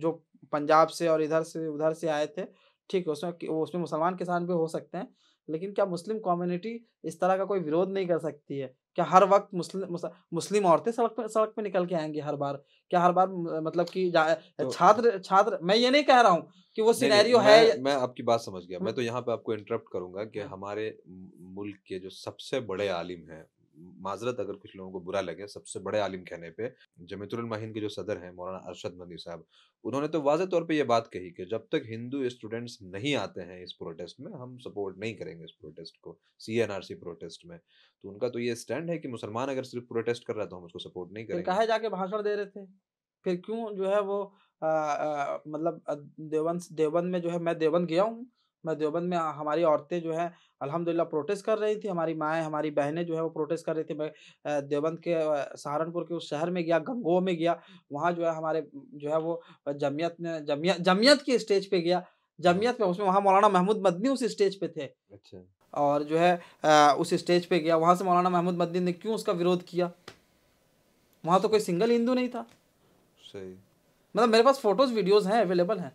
जो पंजाब से और इधर से उधर से आए थे ठीक है उसमें उसमें मुसलमान किसान भी हो सकते हैं लेकिन क्या मुस्लिम कम्युनिटी इस तरह का कोई विरोध नहीं कर सकती है क्या हर वक्त मुस्लिम मुस्लिम औरतें सड़क पे सड़क पे निकल के आएंगी हर बार क्या हर बार मतलब कि तो, छात्र छात्र मैं ये नहीं कह रहा हूँ कि वो सिनेरियो है मैं, मैं आपकी बात समझ गया मैं तो यहाँ पे आपको इंटरप्ट करूंगा कि हाँ। हमारे मुल्क के जो सबसे बड़े आलिम हैं माजरत अगर कुछ लोगों को बुरा लगे सबसे बड़े आलिम कहने पे जमीतुल के जो सदर हैं मौलाना अरशद मंदी साहब उन्होंने तो वाज तौर पे ये बात कही कि जब तक हिंदू स्टूडेंट्स नहीं आते हैं इस प्रोटेस्ट में हम सपोर्ट नहीं करेंगे इस प्रोटेस्ट को C N R C protest में तो उनका तो ये स्टैंड है कि मुसलमान अगर सिर्फ प्रोटेस्ट कर रहा तो हम उसको सपोर्ट नहीं करेंगे कहा जाके भाषण दे रहे थे फिर क्यों जो है वो आ, आ, मतलब देवबंद देवबंद में जो है मैं देवबंद गया हूँ मैं देवबंद में हमारी औरतें जो है अल्हम्दुलिल्लाह प्रोटेस्ट कर रही थी हमारी माएँ हमारी बहनें जो है वो प्रोटेस्ट कर रही थी मैं देवबंद के सहारनपुर के उस शहर में गया गंगोह में गया वहाँ जो है हमारे जो है वो जमियत ने जमियत जमियत के स्टेज पे गया हाँ। जमियत पे उसमें वहाँ मौलाना महमूद मदनी उस स्टेज पे थे अच्छा और जो है उस स्टेज पे गया वहाँ से मौलाना महमूद मदनी ने क्यों उसका विरोध किया वहाँ तो कोई सिंगल हिंदू नहीं था सही मतलब मेरे पास फोटोज वीडियोज हैं अवेलेबल हैं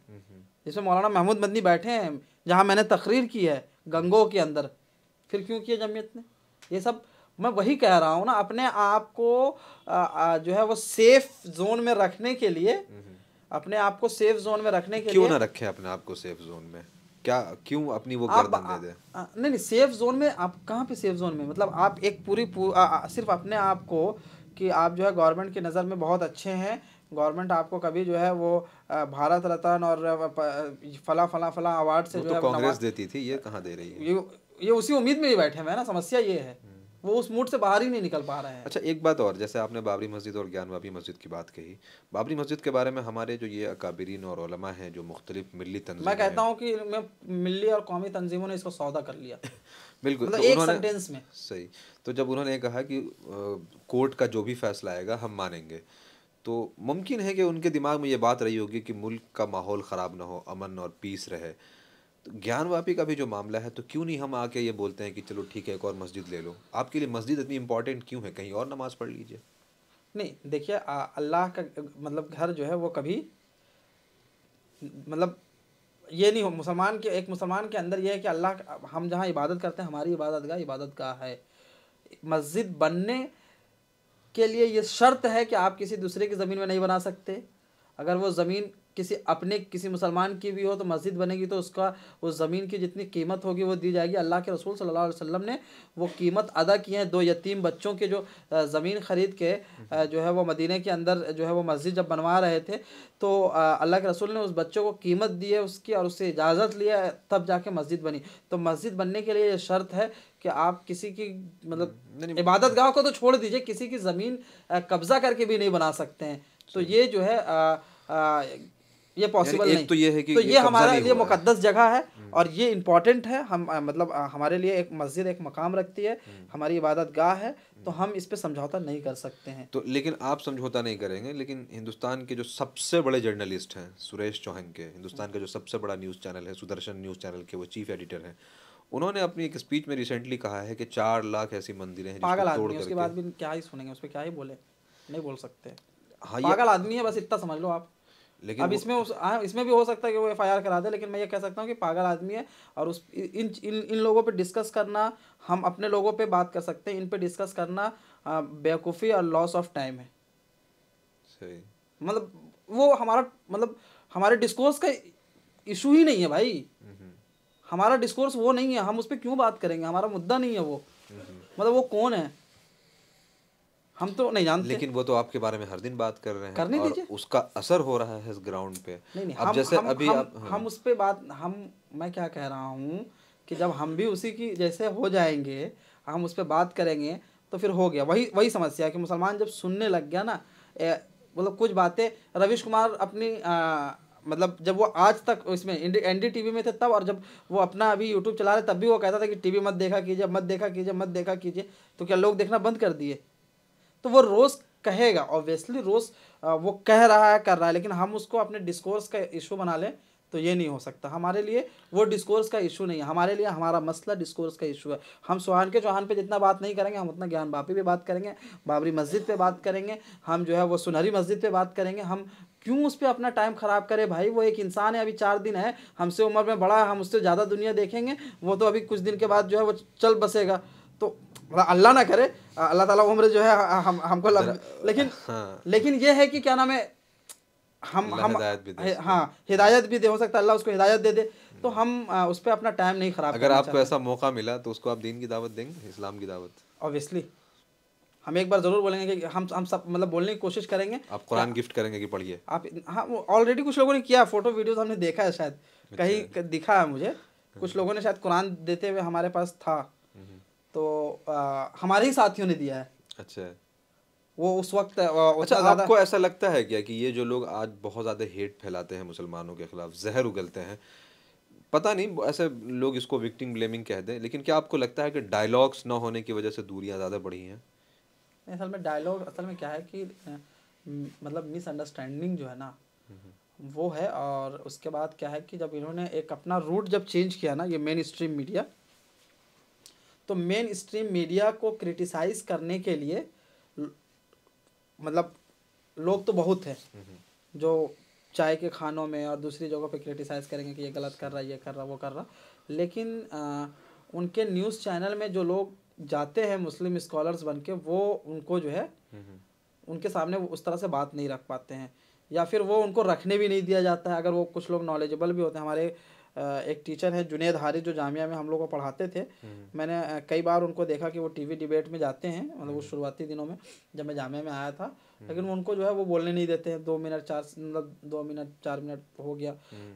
जिसमें मौलाना महमूद मदनी बैठे हैं जहाँ मैंने तकरीर की है गंगो के अंदर फिर क्यों किया जमीयत ने ये सब मैं वही कह रहा हूँ ना अपने आप को जो है वो सेफ जोन में रखने के लिए हम्म। अपने आप को सेफ जोन में रखने के क्यों लिए क्यों ना रखें अपने आप को सेफ जोन में क्या क्यों अपनी वो आप, गर्दन दे दे नहीं नहीं सेफ जोन में आप कहाँ पे सेफ जोन में मतलब आप एक पूरी पूर, आ, आ, सिर्फ अपने आप को कि आप जो है गवर्नमेंट की नज़र में बहुत अच्छे हैं गवर्नमेंट आपको कभी जो है वो भारत रत्न और फला फला फला अवार्ड से जो तो कांग्रेस देती थी ये कहाँ दे रही है ये ये उसी उम्मीद में ही बैठे हैं ना समस्या ये है हम्म। वो उस मूड से बाहर ही नहीं निकल पा रहे हैं अच्छा एक बात और जैसे आपने बाबरी मस्जिद और ज्ञान बाबी मस्जिद की बात कही बाबरी मस्जिद के बारे में हमारे जो ये अकाबरीन और ओलमा हैं जो मुख्तलिफ मिली तंजीम मैं कहता हूँ कि मैं मिली और कौमी तंजीमों ने इसको सौदा कर लिया *laughs* बिल्कुल मतलब तो एक सेंटेंस में सही तो जब उन्होंने कहा कि कोर्ट का जो भी फैसला आएगा हम मानेंगे तो मुमकिन है कि उनके दिमाग में ये बात रही होगी कि मुल्क का माहौल ख़राब ना हो अमन और पीस रहे तो ज्ञानवापी का भी जो मामला है तो क्यों नहीं हम आके ये बोलते हैं कि चलो ठीक है एक और मस्जिद ले लो आपके लिए मस्जिद इतनी इंपॉर्टेंट क्यों है कहीं और नमाज़ पढ़ लीजिए नहीं देखिए अल्लाह का मतलब घर जो है वो कभी मतलब ये नहीं हो मुसलमान के एक मुसलमान के अंदर ये है कि अल्लाह हम जहाँ इबादत करते हैं हमारी इबादत का इबादत गाह है मस्जिद बनने के लिए ये शर्त है कि आप किसी दूसरे की ज़मीन में नहीं बना सकते अगर वो ज़मीन किसी अपने किसी मुसलमान की भी हो तो मस्जिद बनेगी तो उसका उस ज़मीन की जितनी कीमत होगी वो दी जाएगी अल्लाह के रसूल सल्लल्लाहु अलैहि वसल्लम ने वो कीमत अदा की है दो यतीम बच्चों के जो ज़मीन ख़रीद के जो है वो मदीने के अंदर जो है वो मस्जिद जब बनवा रहे थे तो अल्लाह के रसूल ने उस बच्चों को कीमत दी है उसकी और उससे इजाज़त लिया तब जाके मस्जिद बनी तो मस्जिद बनने के लिए ये शर्त है कि आप किसी की मतलब हम्म, इबादत गाह को तो छोड़ दीजिए किसी की ज़मीन कब्ज़ा करके भी नहीं बना सकते हैं तो ये जो है आ, आ, ये पॉसिबल नहीं तो ये है कि तो ये, हमारे लिए मुकदस जगह है हम्म। और ये इम्पॉर्टेंट है हम मतलब हमारे लिए एक मस्जिद एक मकाम रखती है हम्म। हमारी इबादत गाह है तो हम इस पर समझौता नहीं कर सकते हैं तो लेकिन आप समझौता नहीं करेंगे लेकिन हिंदुस्तान के जो सबसे बड़े जर्नलिस्ट हैं सुरेश चौहान के हिंदुस्तान का जो सबसे बड़ा न्यूज़ चैनल है सुदर्शन न्यूज़ चैनल के वो चीफ एडिटर हैं उन्होंने अपनी एक स्पीच में रिसेंटली कहा है कि चार लाख ऐसी मंदिरें हैं पागल आदमी उसके बाद भी क्या ही सुनेंगे उस पर क्या ही बोले नहीं बोल सकते हाँ पागल आदमी है बस इतना समझ लो आप लेकिन अब इसमें उस आ, हाँ, इसमें भी हो सकता है कि वो एफ करा दे लेकिन मैं ये कह सकता हूँ कि पागल आदमी है और उस इन इन इन लोगों पे डिस्कस करना हम अपने लोगों पे बात कर सकते हैं इन पे डिस्कस करना बेवकूफ़ी और लॉस ऑफ टाइम है सही मतलब वो हमारा मतलब हमारे डिस्कोर्स का इशू ही नहीं है भाई हम्म। हमारा डिस्कोर्स वो नहीं है हम उस पर क्यों बात करेंगे हमारा मुद्दा नहीं है वो मतलब वो कौन है हम तो नहीं जानते लेकिन वो तो आपके बारे में हर दिन बात कर रहे हैं करने और उसका असर हो रहा है इस ग्राउंड पे नहीं नहीं अब हम, जैसे हम, अभी हम, आप, हम उस पर बात हम मैं क्या कह रहा हूँ कि जब हम भी उसी की जैसे हो जाएंगे हम उस पर बात करेंगे तो फिर हो गया वही वही समस्या है कि मुसलमान जब सुनने लग गया ना मतलब कुछ बातें रविश कुमार अपनी मतलब जब वो आज तक इसमें एन डी टी वी में थे तब और जब वो अपना अभी यूट्यूब चला रहे तब भी वो कहता था कि टीवी मत देखा कीजिए मत देखा कीजिए मत देखा कीजिए तो क्या लोग देखना बंद कर दिए तो वो रोज़ कहेगा ऑब्वियसली रोज़ वो कह रहा है कर रहा है लेकिन हम उसको अपने डिस्कोर्स का इशू बना लें तो ये नहीं हो सकता हमारे लिए वो डिस्कोर्स का इशू नहीं है हमारे लिए हमारा मसला डिस्कोर्स का इशू है हम सुहान के चौहान पे जितना बात नहीं करेंगे हम उतना ज्ञान बापी पे बात करेंगे बाबरी मस्जिद पे बात करेंगे हम जो है वो सुनहरी मस्जिद पे बात करेंगे हम क्यों उस पर अपना टाइम ख़राब करे भाई वो एक इंसान है अभी चार दिन है हमसे उम्र में बड़ा है हम उससे ज़्यादा दुनिया देखेंगे वो तो अभी कुछ दिन के बाद जो है वो चल बसेगा तो अल्लाह ना करे अल्लाह ताला उम्र जो है हम हमको लग, लेकिन हाँ। लेकिन ये है कि क्या नाम है हम हम हिदायत हाँ।, हाँ हिदायत भी दे हो सकता है अल्लाह उसको हिदायत दे दे तो हम्म। हम उस पर अपना टाइम नहीं खराब अगर आपको ऐसा मौका मिला तो उसको आप दीन की दावत देंगे इस्लाम की दावत ऑब्वियसली हम एक बार जरूर बोलेंगे कि हम हम सब मतलब बोलने की कोशिश करेंगे आप कुरान गिफ्ट करेंगे कि पढ़िए आप हाँ ऑलरेडी कुछ लोगों ने किया फोटो वीडियोस हमने देखा है शायद अच्छा। कहीं दिखा है मुझे कुछ लोगों ने शायद कुरान देते हुए हमारे पास था हम्म। तो आ, हमारे ही साथियों ने दिया है अच्छा वो उस वक्त अच्छा आपको ऐसा लगता है क्या कि ये जो लोग आज बहुत ज़्यादा हेट फैलाते हैं मुसलमानों के खिलाफ जहर उगलते हैं पता नहीं ऐसे लोग इसको विक्टिम ब्लेमिंग कह दें लेकिन क्या आपको लगता है कि डायलॉग्स ना होने की वजह से दूरियां ज़्यादा बढ़ी हैं नहीं असल में डायलॉग असल में क्या है कि मतलब मिसअंडरस्टैंडिंग जो है ना वो है और उसके बाद क्या है कि जब इन्होंने एक अपना रूट जब चेंज किया ना ये मेन स्ट्रीम मीडिया तो मेन स्ट्रीम मीडिया को क्रिटिसाइज करने के लिए मतलब लोग तो बहुत हैं जो चाय के खानों में और दूसरी जगहों पे क्रिटिसाइज करेंगे कि ये गलत कर रहा है ये कर रहा वो कर रहा लेकिन आ, उनके न्यूज़ चैनल में जो लोग जाते हैं मुस्लिम स्कॉलर्स बन के वो उनको जो है हम्म, हम्म। उनके सामने उस तरह से बात नहीं रख पाते हैं या फिर वो उनको रखने भी नहीं दिया जाता है अगर वो कुछ लोग नॉलेजेबल भी होते हैं हमारे एक टीचर है जुनेद हारिस जो जामिया में हम लोग को पढ़ाते थे हम्म। मैंने कई बार उनको देखा कि वो टीवी डिबेट में जाते हैं मतलब उस हम्म। शुरुआती दिनों में जब मैं जामिया में आया था हम्म। लेकिन उनको जो है वो बोलने नहीं देते हैं दो मिनट चार मतलब दो मिनट चार मिनट हो गया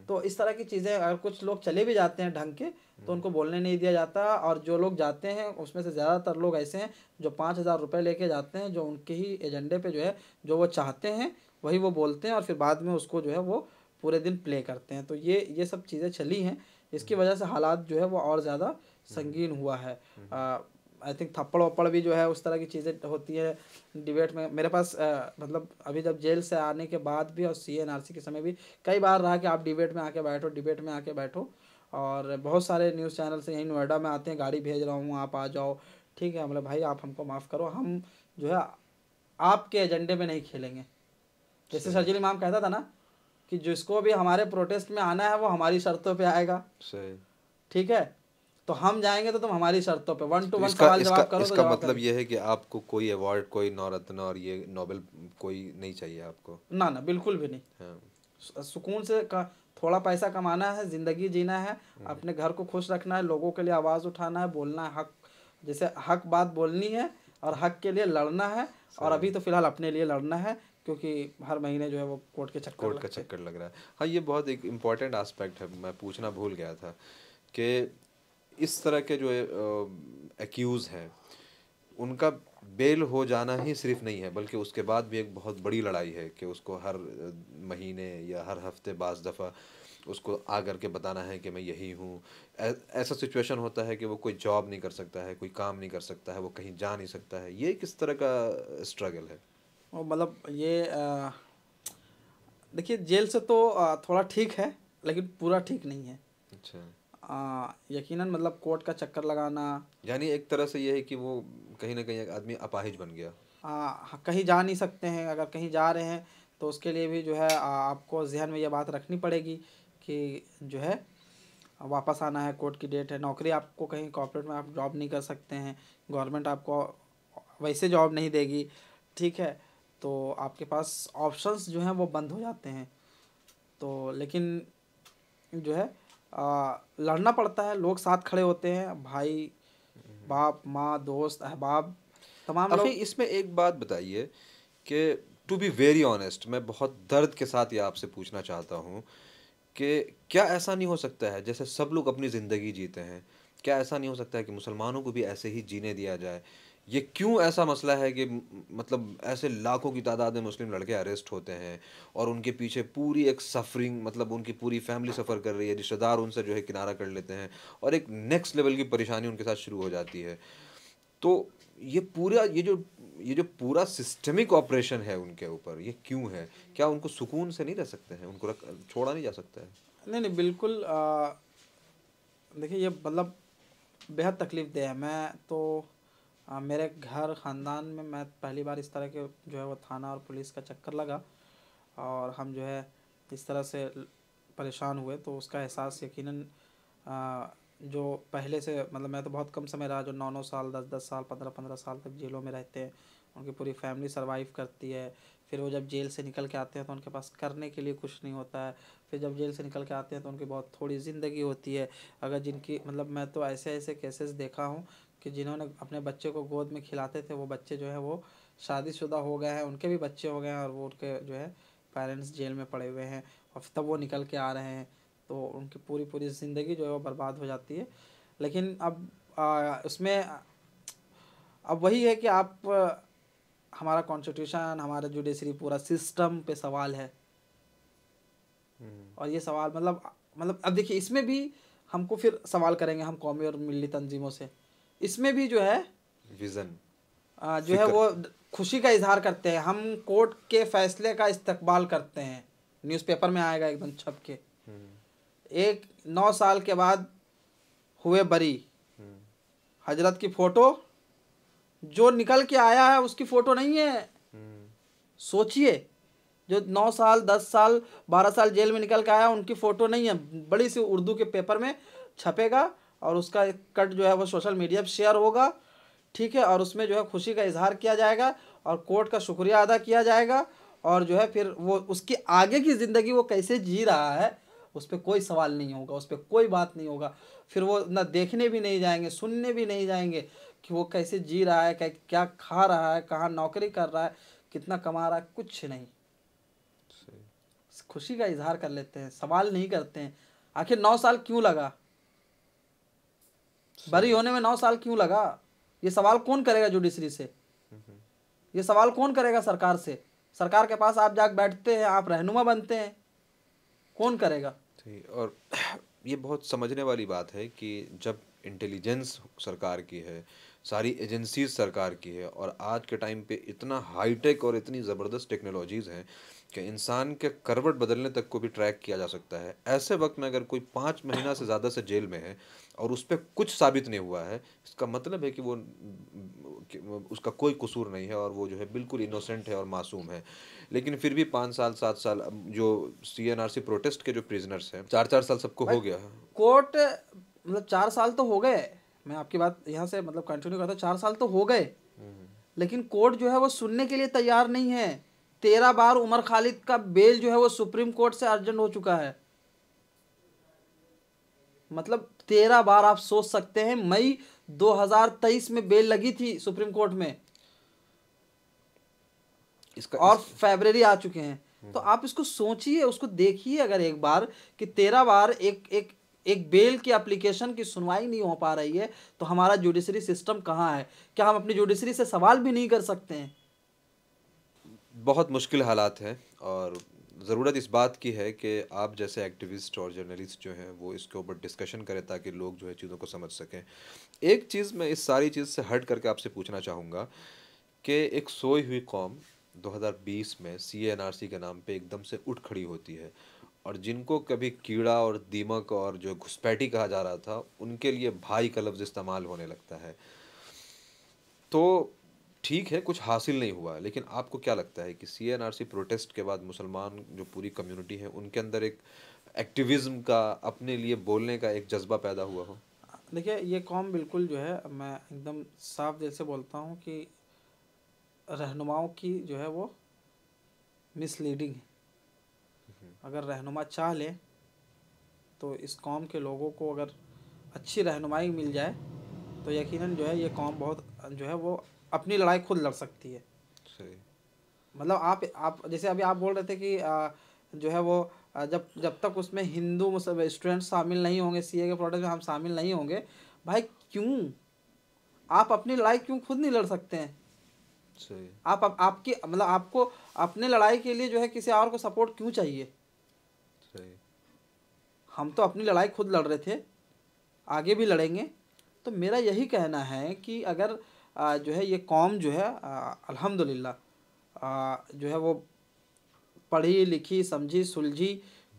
तो इस तरह की चीज़ें अगर कुछ लोग चले भी जाते हैं ढंग के तो उनको बोलने नहीं दिया जाता और जो लोग जाते हैं उसमें से ज़्यादातर लोग ऐसे हैं जो पाँच हज़ार रुपये लेके जाते हैं जो उनके ही एजेंडे पे जो है जो वो चाहते हैं वही वो बोलते हैं और फिर बाद में उसको जो है वो पूरे दिन प्ले करते हैं तो ये ये सब चीज़ें चली हैं इसकी हम्म। वजह से हालात जो है वो और ज़्यादा हम्म। संगीन हुआ है हम्म। आई थिंक थप्पड़ वप्पड़ भी जो है उस तरह की चीज़ें होती है डिबेट में मेरे पास आ, मतलब अभी जब जेल से आने के बाद भी और सी एन आर सी के समय भी कई बार रहा कि आप डिबेट में आके बैठो डिबेट में आके बैठो और बहुत सारे न्यूज़ चैनल से यहीं नोएडा में आते हैं गाड़ी भेज रहा हूँ आप आ जाओ ठीक है मतलब भाई आप हमको माफ़ करो हम जो है आपके एजेंडे में नहीं खेलेंगे जैसे सर्जिल इमाम कहता था ना कि जिसको भी हमारे प्रोटेस्ट में आना है वो हमारी शर्तों पे आएगा ठीक है तो हम जाएंगे तो तुम हमारी शर्तों पे वन टू वन सवाल जवाब करो तो इसका तो मतलब ये है कि आपको कोई अवार्ड कोई नौरत्न और ये नोबेल कोई नहीं चाहिए आपको ना ना बिल्कुल भी नहीं हाँ। सुकून से का थोड़ा पैसा कमाना है ज़िंदगी जीना है हम्म। अपने घर को खुश रखना है लोगों के लिए आवाज़ उठाना है बोलना है हक जैसे हक बात बोलनी है और हक के लिए लड़ना है और अभी तो फिलहाल अपने लिए लड़ना है क्योंकि हर महीने जो है वो कोर्ट के चक्कर कोर्ट का चक्कर लग रहा है हाँ ये बहुत एक इम्पॉर्टेंट आस्पेक्ट है मैं पूछना भूल गया था कि इस तरह के जो एक्यूज़ हैं उनका बेल हो जाना ही सिर्फ नहीं है बल्कि उसके बाद भी एक बहुत बड़ी लड़ाई है कि उसको हर महीने या हर हफ्ते बाज़ दफ़ा उसको आ कर के बताना है कि मैं यही हूँ ऐसा सिचुएशन होता है कि वो कोई जॉब नहीं कर सकता है कोई काम नहीं कर सकता है वो कहीं जा नहीं सकता है ये किस तरह का स्ट्रगल है मतलब ये देखिए जेल से तो थोड़ा ठीक है लेकिन पूरा ठीक नहीं है अच्छा यकीनन मतलब कोर्ट का चक्कर लगाना यानी एक तरह से ये है कि वो कहीं ना कहीं आदमी अपाहिज बन गया आ, हाँ, कहीं जा नहीं सकते हैं अगर कहीं जा रहे हैं तो उसके लिए भी जो है आ, आपको जहन में ये बात रखनी पड़ेगी कि जो है वापस आना है कोर्ट की डेट है नौकरी आपको कहीं कॉपरेट में आप जॉब नहीं कर सकते हैं गवर्नमेंट आपको वैसे जॉब नहीं देगी ठीक है तो आपके पास ऑप्शंस जो हैं वो बंद हो जाते हैं तो लेकिन जो है आ, लड़ना पड़ता है लोग साथ खड़े होते हैं भाई बाप माँ दोस्त अहबाब तमाम लोग इसमें एक बात बताइए कि टू बी वेरी ऑनेस्ट मैं बहुत दर्द के साथ ये आपसे पूछना चाहता हूँ कि क्या ऐसा नहीं हो सकता है जैसे सब लोग अपनी ज़िंदगी जीते हैं क्या ऐसा नहीं हो सकता है कि मुसलमानों को भी ऐसे ही जीने दिया जाए ये क्यों ऐसा मसला है कि मतलब ऐसे लाखों की तादाद में मुस्लिम लड़के अरेस्ट होते हैं और उनके पीछे पूरी एक सफरिंग मतलब उनकी पूरी फैमिली सफ़र कर रही है रिश्तेदार उनसे जो है किनारा कर लेते हैं और एक नेक्स्ट लेवल की परेशानी उनके साथ शुरू हो जाती है तो ये पूरा ये जो ये जो पूरा सिस्टमिक ऑपरेशन है उनके ऊपर ये क्यों है क्या उनको सुकून से नहीं रह सकते हैं उनको रख छोड़ा नहीं जा सकता है नहीं नहीं बिल्कुल देखिए ये मतलब बेहद तकलीफ दे है मैं तो आ, हाँ, मेरे घर ख़ानदान में मैं पहली बार इस तरह के जो है वो थाना और पुलिस का चक्कर लगा और हम जो है इस तरह से परेशान हुए तो उसका एहसास यकीनन जो पहले से मतलब मैं तो बहुत कम समय रहा जो नौ नौ साल दस दस साल पंद्रह पंद्रह साल तक जेलों में रहते हैं उनकी पूरी फैमिली सर्वाइव करती है फिर वो जब जेल से निकल के आते हैं तो उनके पास करने के लिए कुछ नहीं होता है फिर जब जेल से निकल के आते हैं तो उनकी बहुत थोड़ी ज़िंदगी होती है अगर जिनकी मतलब मैं तो ऐसे ऐसे केसेस देखा हूँ कि जिन्होंने अपने बच्चे को गोद में खिलाते थे वो बच्चे जो है वो शादीशुदा हो गए हैं उनके भी बच्चे हो गए हैं और वो उनके जो है पेरेंट्स जेल में पड़े हुए हैं और तब वो निकल के आ रहे हैं तो उनकी पूरी पूरी ज़िंदगी जो है वो बर्बाद हो जाती है लेकिन अब आ, उसमें अब वही है कि आप हमारा कॉन्स्टिट्यूशन हमारा जुडिशरी पूरा सिस्टम पे सवाल है हम्म। और ये सवाल मतलब मतलब अब देखिए इसमें भी हमको फिर सवाल करेंगे हम कौमी और मिली तंजीमों से इसमें भी जो है विजन जो है वो खुशी का इजहार करते हैं हम कोर्ट के फैसले का इस्तकबाल करते हैं न्यूज़पेपर में आएगा एकदम छप के हम्म। एक नौ साल के बाद हुए बरी हम्म। हजरत की फ़ोटो जो निकल के आया है उसकी फ़ोटो नहीं है हम्म। सोचिए जो नौ साल दस साल बारह साल जेल में निकल के आया उनकी फ़ोटो नहीं है बड़ी सी उर्दू के पेपर में छपेगा और उसका कट जो है वो सोशल मीडिया पर शेयर होगा ठीक है और उसमें जो है खुशी का इजहार किया जाएगा और कोर्ट का शुक्रिया अदा किया जाएगा और जो है फिर वो उसकी आगे की ज़िंदगी वो कैसे जी रहा है उस पर कोई सवाल नहीं होगा उस पर कोई बात नहीं होगा फिर वो ना देखने भी नहीं जाएंगे सुनने भी नहीं जाएंगे कि वो कैसे जी रहा है क्या क्या खा रहा है कहाँ नौकरी कर रहा है कितना कमा रहा है कुछ नहीं खुशी का इजहार कर लेते हैं सवाल नहीं करते हैं आखिर नौ साल क्यों लगा बरी होने में नौ साल क्यों लगा ये सवाल कौन करेगा जुडिशरी से हम्म। ये सवाल कौन करेगा सरकार से सरकार के पास आप जाकर बैठते हैं आप रहनुमा बनते हैं कौन करेगा और *clears throat* ये बहुत समझने वाली बात है कि जब इंटेलिजेंस सरकार की है सारी एजेंसीज सरकार की है और आज के टाइम पे इतना हाईटेक और इतनी ज़बरदस्त टेक्नोलॉजीज़ हैं कि इंसान के करवट बदलने तक को भी ट्रैक किया जा सकता है ऐसे वक्त में अगर कोई पाँच महीना से ज़्यादा से जेल में है और उस पर कुछ साबित नहीं हुआ है इसका मतलब है कि वो कि उसका कोई कसूर नहीं है और वो जो है बिल्कुल इनोसेंट है और मासूम है लेकिन फिर भी पाँच साल सात साल जो C N R C protest के जो प्रिजनर्स हैं चार चार साल सबको हो गया कोर्ट मतलब चार साल तो हो गए मैं आपकी बात यहाँ से मतलब कंटिन्यू करता चार साल तो हो गए हम्म। लेकिन कोर्ट जो है वो सुनने के लिए तैयार नहीं है तेरह बार उमर खालिद का बेल जो है वो सुप्रीम कोर्ट से अर्जेंट हो चुका है मतलब तेरह बार आप सोच सकते हैं मई 2023 में बेल लगी थी सुप्रीम कोर्ट में इसका और इस... फेबररी आ चुके हैं तो आप इसको सोचिए उसको देखिए अगर एक बार कि तेरह बार एक एक एक बेल की एप्लीकेशन की सुनवाई नहीं हो पा रही है तो हमारा जुडिशरी सिस्टम कहाँ है क्या हम अपनी जुडिशरी से सवाल भी नहीं कर सकते हैं बहुत मुश्किल हालात हैं और ज़रूरत इस बात की है कि आप जैसे एक्टिविस्ट और जर्नलिस्ट जो हैं वो इसके ऊपर डिस्कशन करें ताकि लोग जो है चीज़ों को समझ सकें एक चीज़ मैं इस सारी चीज़ से हट करके आपसे पूछना चाहूँगा कि एक सोई हुई कौम 2020 में सी एन आर सी के नाम पे एकदम से उठ खड़ी होती है और जिनको कभी कीड़ा और दीमक और जो घुसपैठी कहा जा रहा था उनके लिए भाई का लफ्ज़ इस्तेमाल होने लगता है तो ठीक है कुछ हासिल नहीं हुआ है लेकिन आपको क्या लगता है कि सी प्रोटेस्ट के बाद मुसलमान जो पूरी कम्युनिटी है उनके अंदर एक एक्टिविज़्म का अपने लिए बोलने का एक जज्बा पैदा हुआ हो देखिए ये कॉम बिल्कुल जो है मैं एकदम साफ दिल से बोलता हूँ कि रहनुमाओं की जो है वो मिसलीडिंग है हम्म। अगर रहनुमा चाह लें तो इस कॉम के लोगों को अगर अच्छी रहनुमाई मिल जाए तो यकीनन जो है ये कॉम बहुत जो है वो अपनी लड़ाई खुद लड़ सकती है मतलब आप आप जैसे अभी आप बोल रहे थे कि आ, जो है वो जब जब तक उसमें हिंदू स्टूडेंट शामिल नहीं होंगे सी के प्रोडक्ट में हम शामिल नहीं होंगे भाई क्यों आप अपनी लड़ाई क्यों खुद नहीं लड़ सकते हैं सही आप, आप आपकी मतलब आपको अपने लड़ाई के लिए जो है किसी और को सपोर्ट क्यों चाहिए सही हम तो अपनी लड़ाई खुद लड़ रहे थे आगे भी लड़ेंगे तो मेरा यही कहना है कि अगर जो है ये कौम जो है अल्हम्दुलिल्लाह जो है वो पढ़ी लिखी समझी सुलझी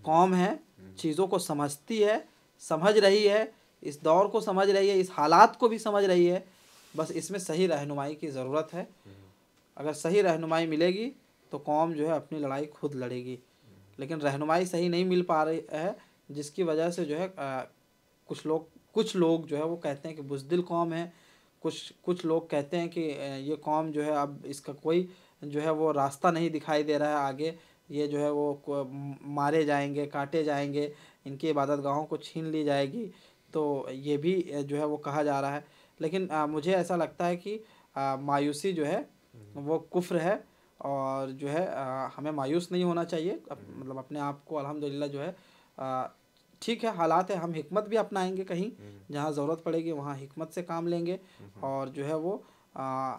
कौम है चीज़ों को समझती है समझ रही है इस दौर को समझ रही है इस हालात को भी समझ रही है बस इसमें सही रहनुमाई की ज़रूरत है अगर सही रहनुमाई मिलेगी तो कौम जो है अपनी लड़ाई खुद लड़ेगी लेकिन रहनुमाई सही नहीं मिल पा रही है जिसकी वजह से जो है आ, कुछ लोग कुछ लोग जो है वो कहते हैं कि बुजदिल कौम है कुछ कुछ लोग कहते हैं कि ये कॉम जो है अब इसका कोई जो है वो रास्ता नहीं दिखाई दे रहा है आगे ये जो है वो मारे जाएंगे काटे जाएंगे इनकी इबादत गाहों को छीन ली जाएगी तो ये भी जो है वो कहा जा रहा है लेकिन आ, मुझे ऐसा लगता है कि आ, मायूसी जो है हम्म। वो कुफ्र है और जो है आ, हमें मायूस नहीं होना चाहिए अप, मतलब अपने आप को अलहमदिल्ला जो है आ, ठीक है हालात है हम हमत भी अपनाएंगे कहीं हम्म। जहाँ ज़रूरत पड़ेगी वहाँ हमत से काम लेंगे हम्म। और जो है वो आ,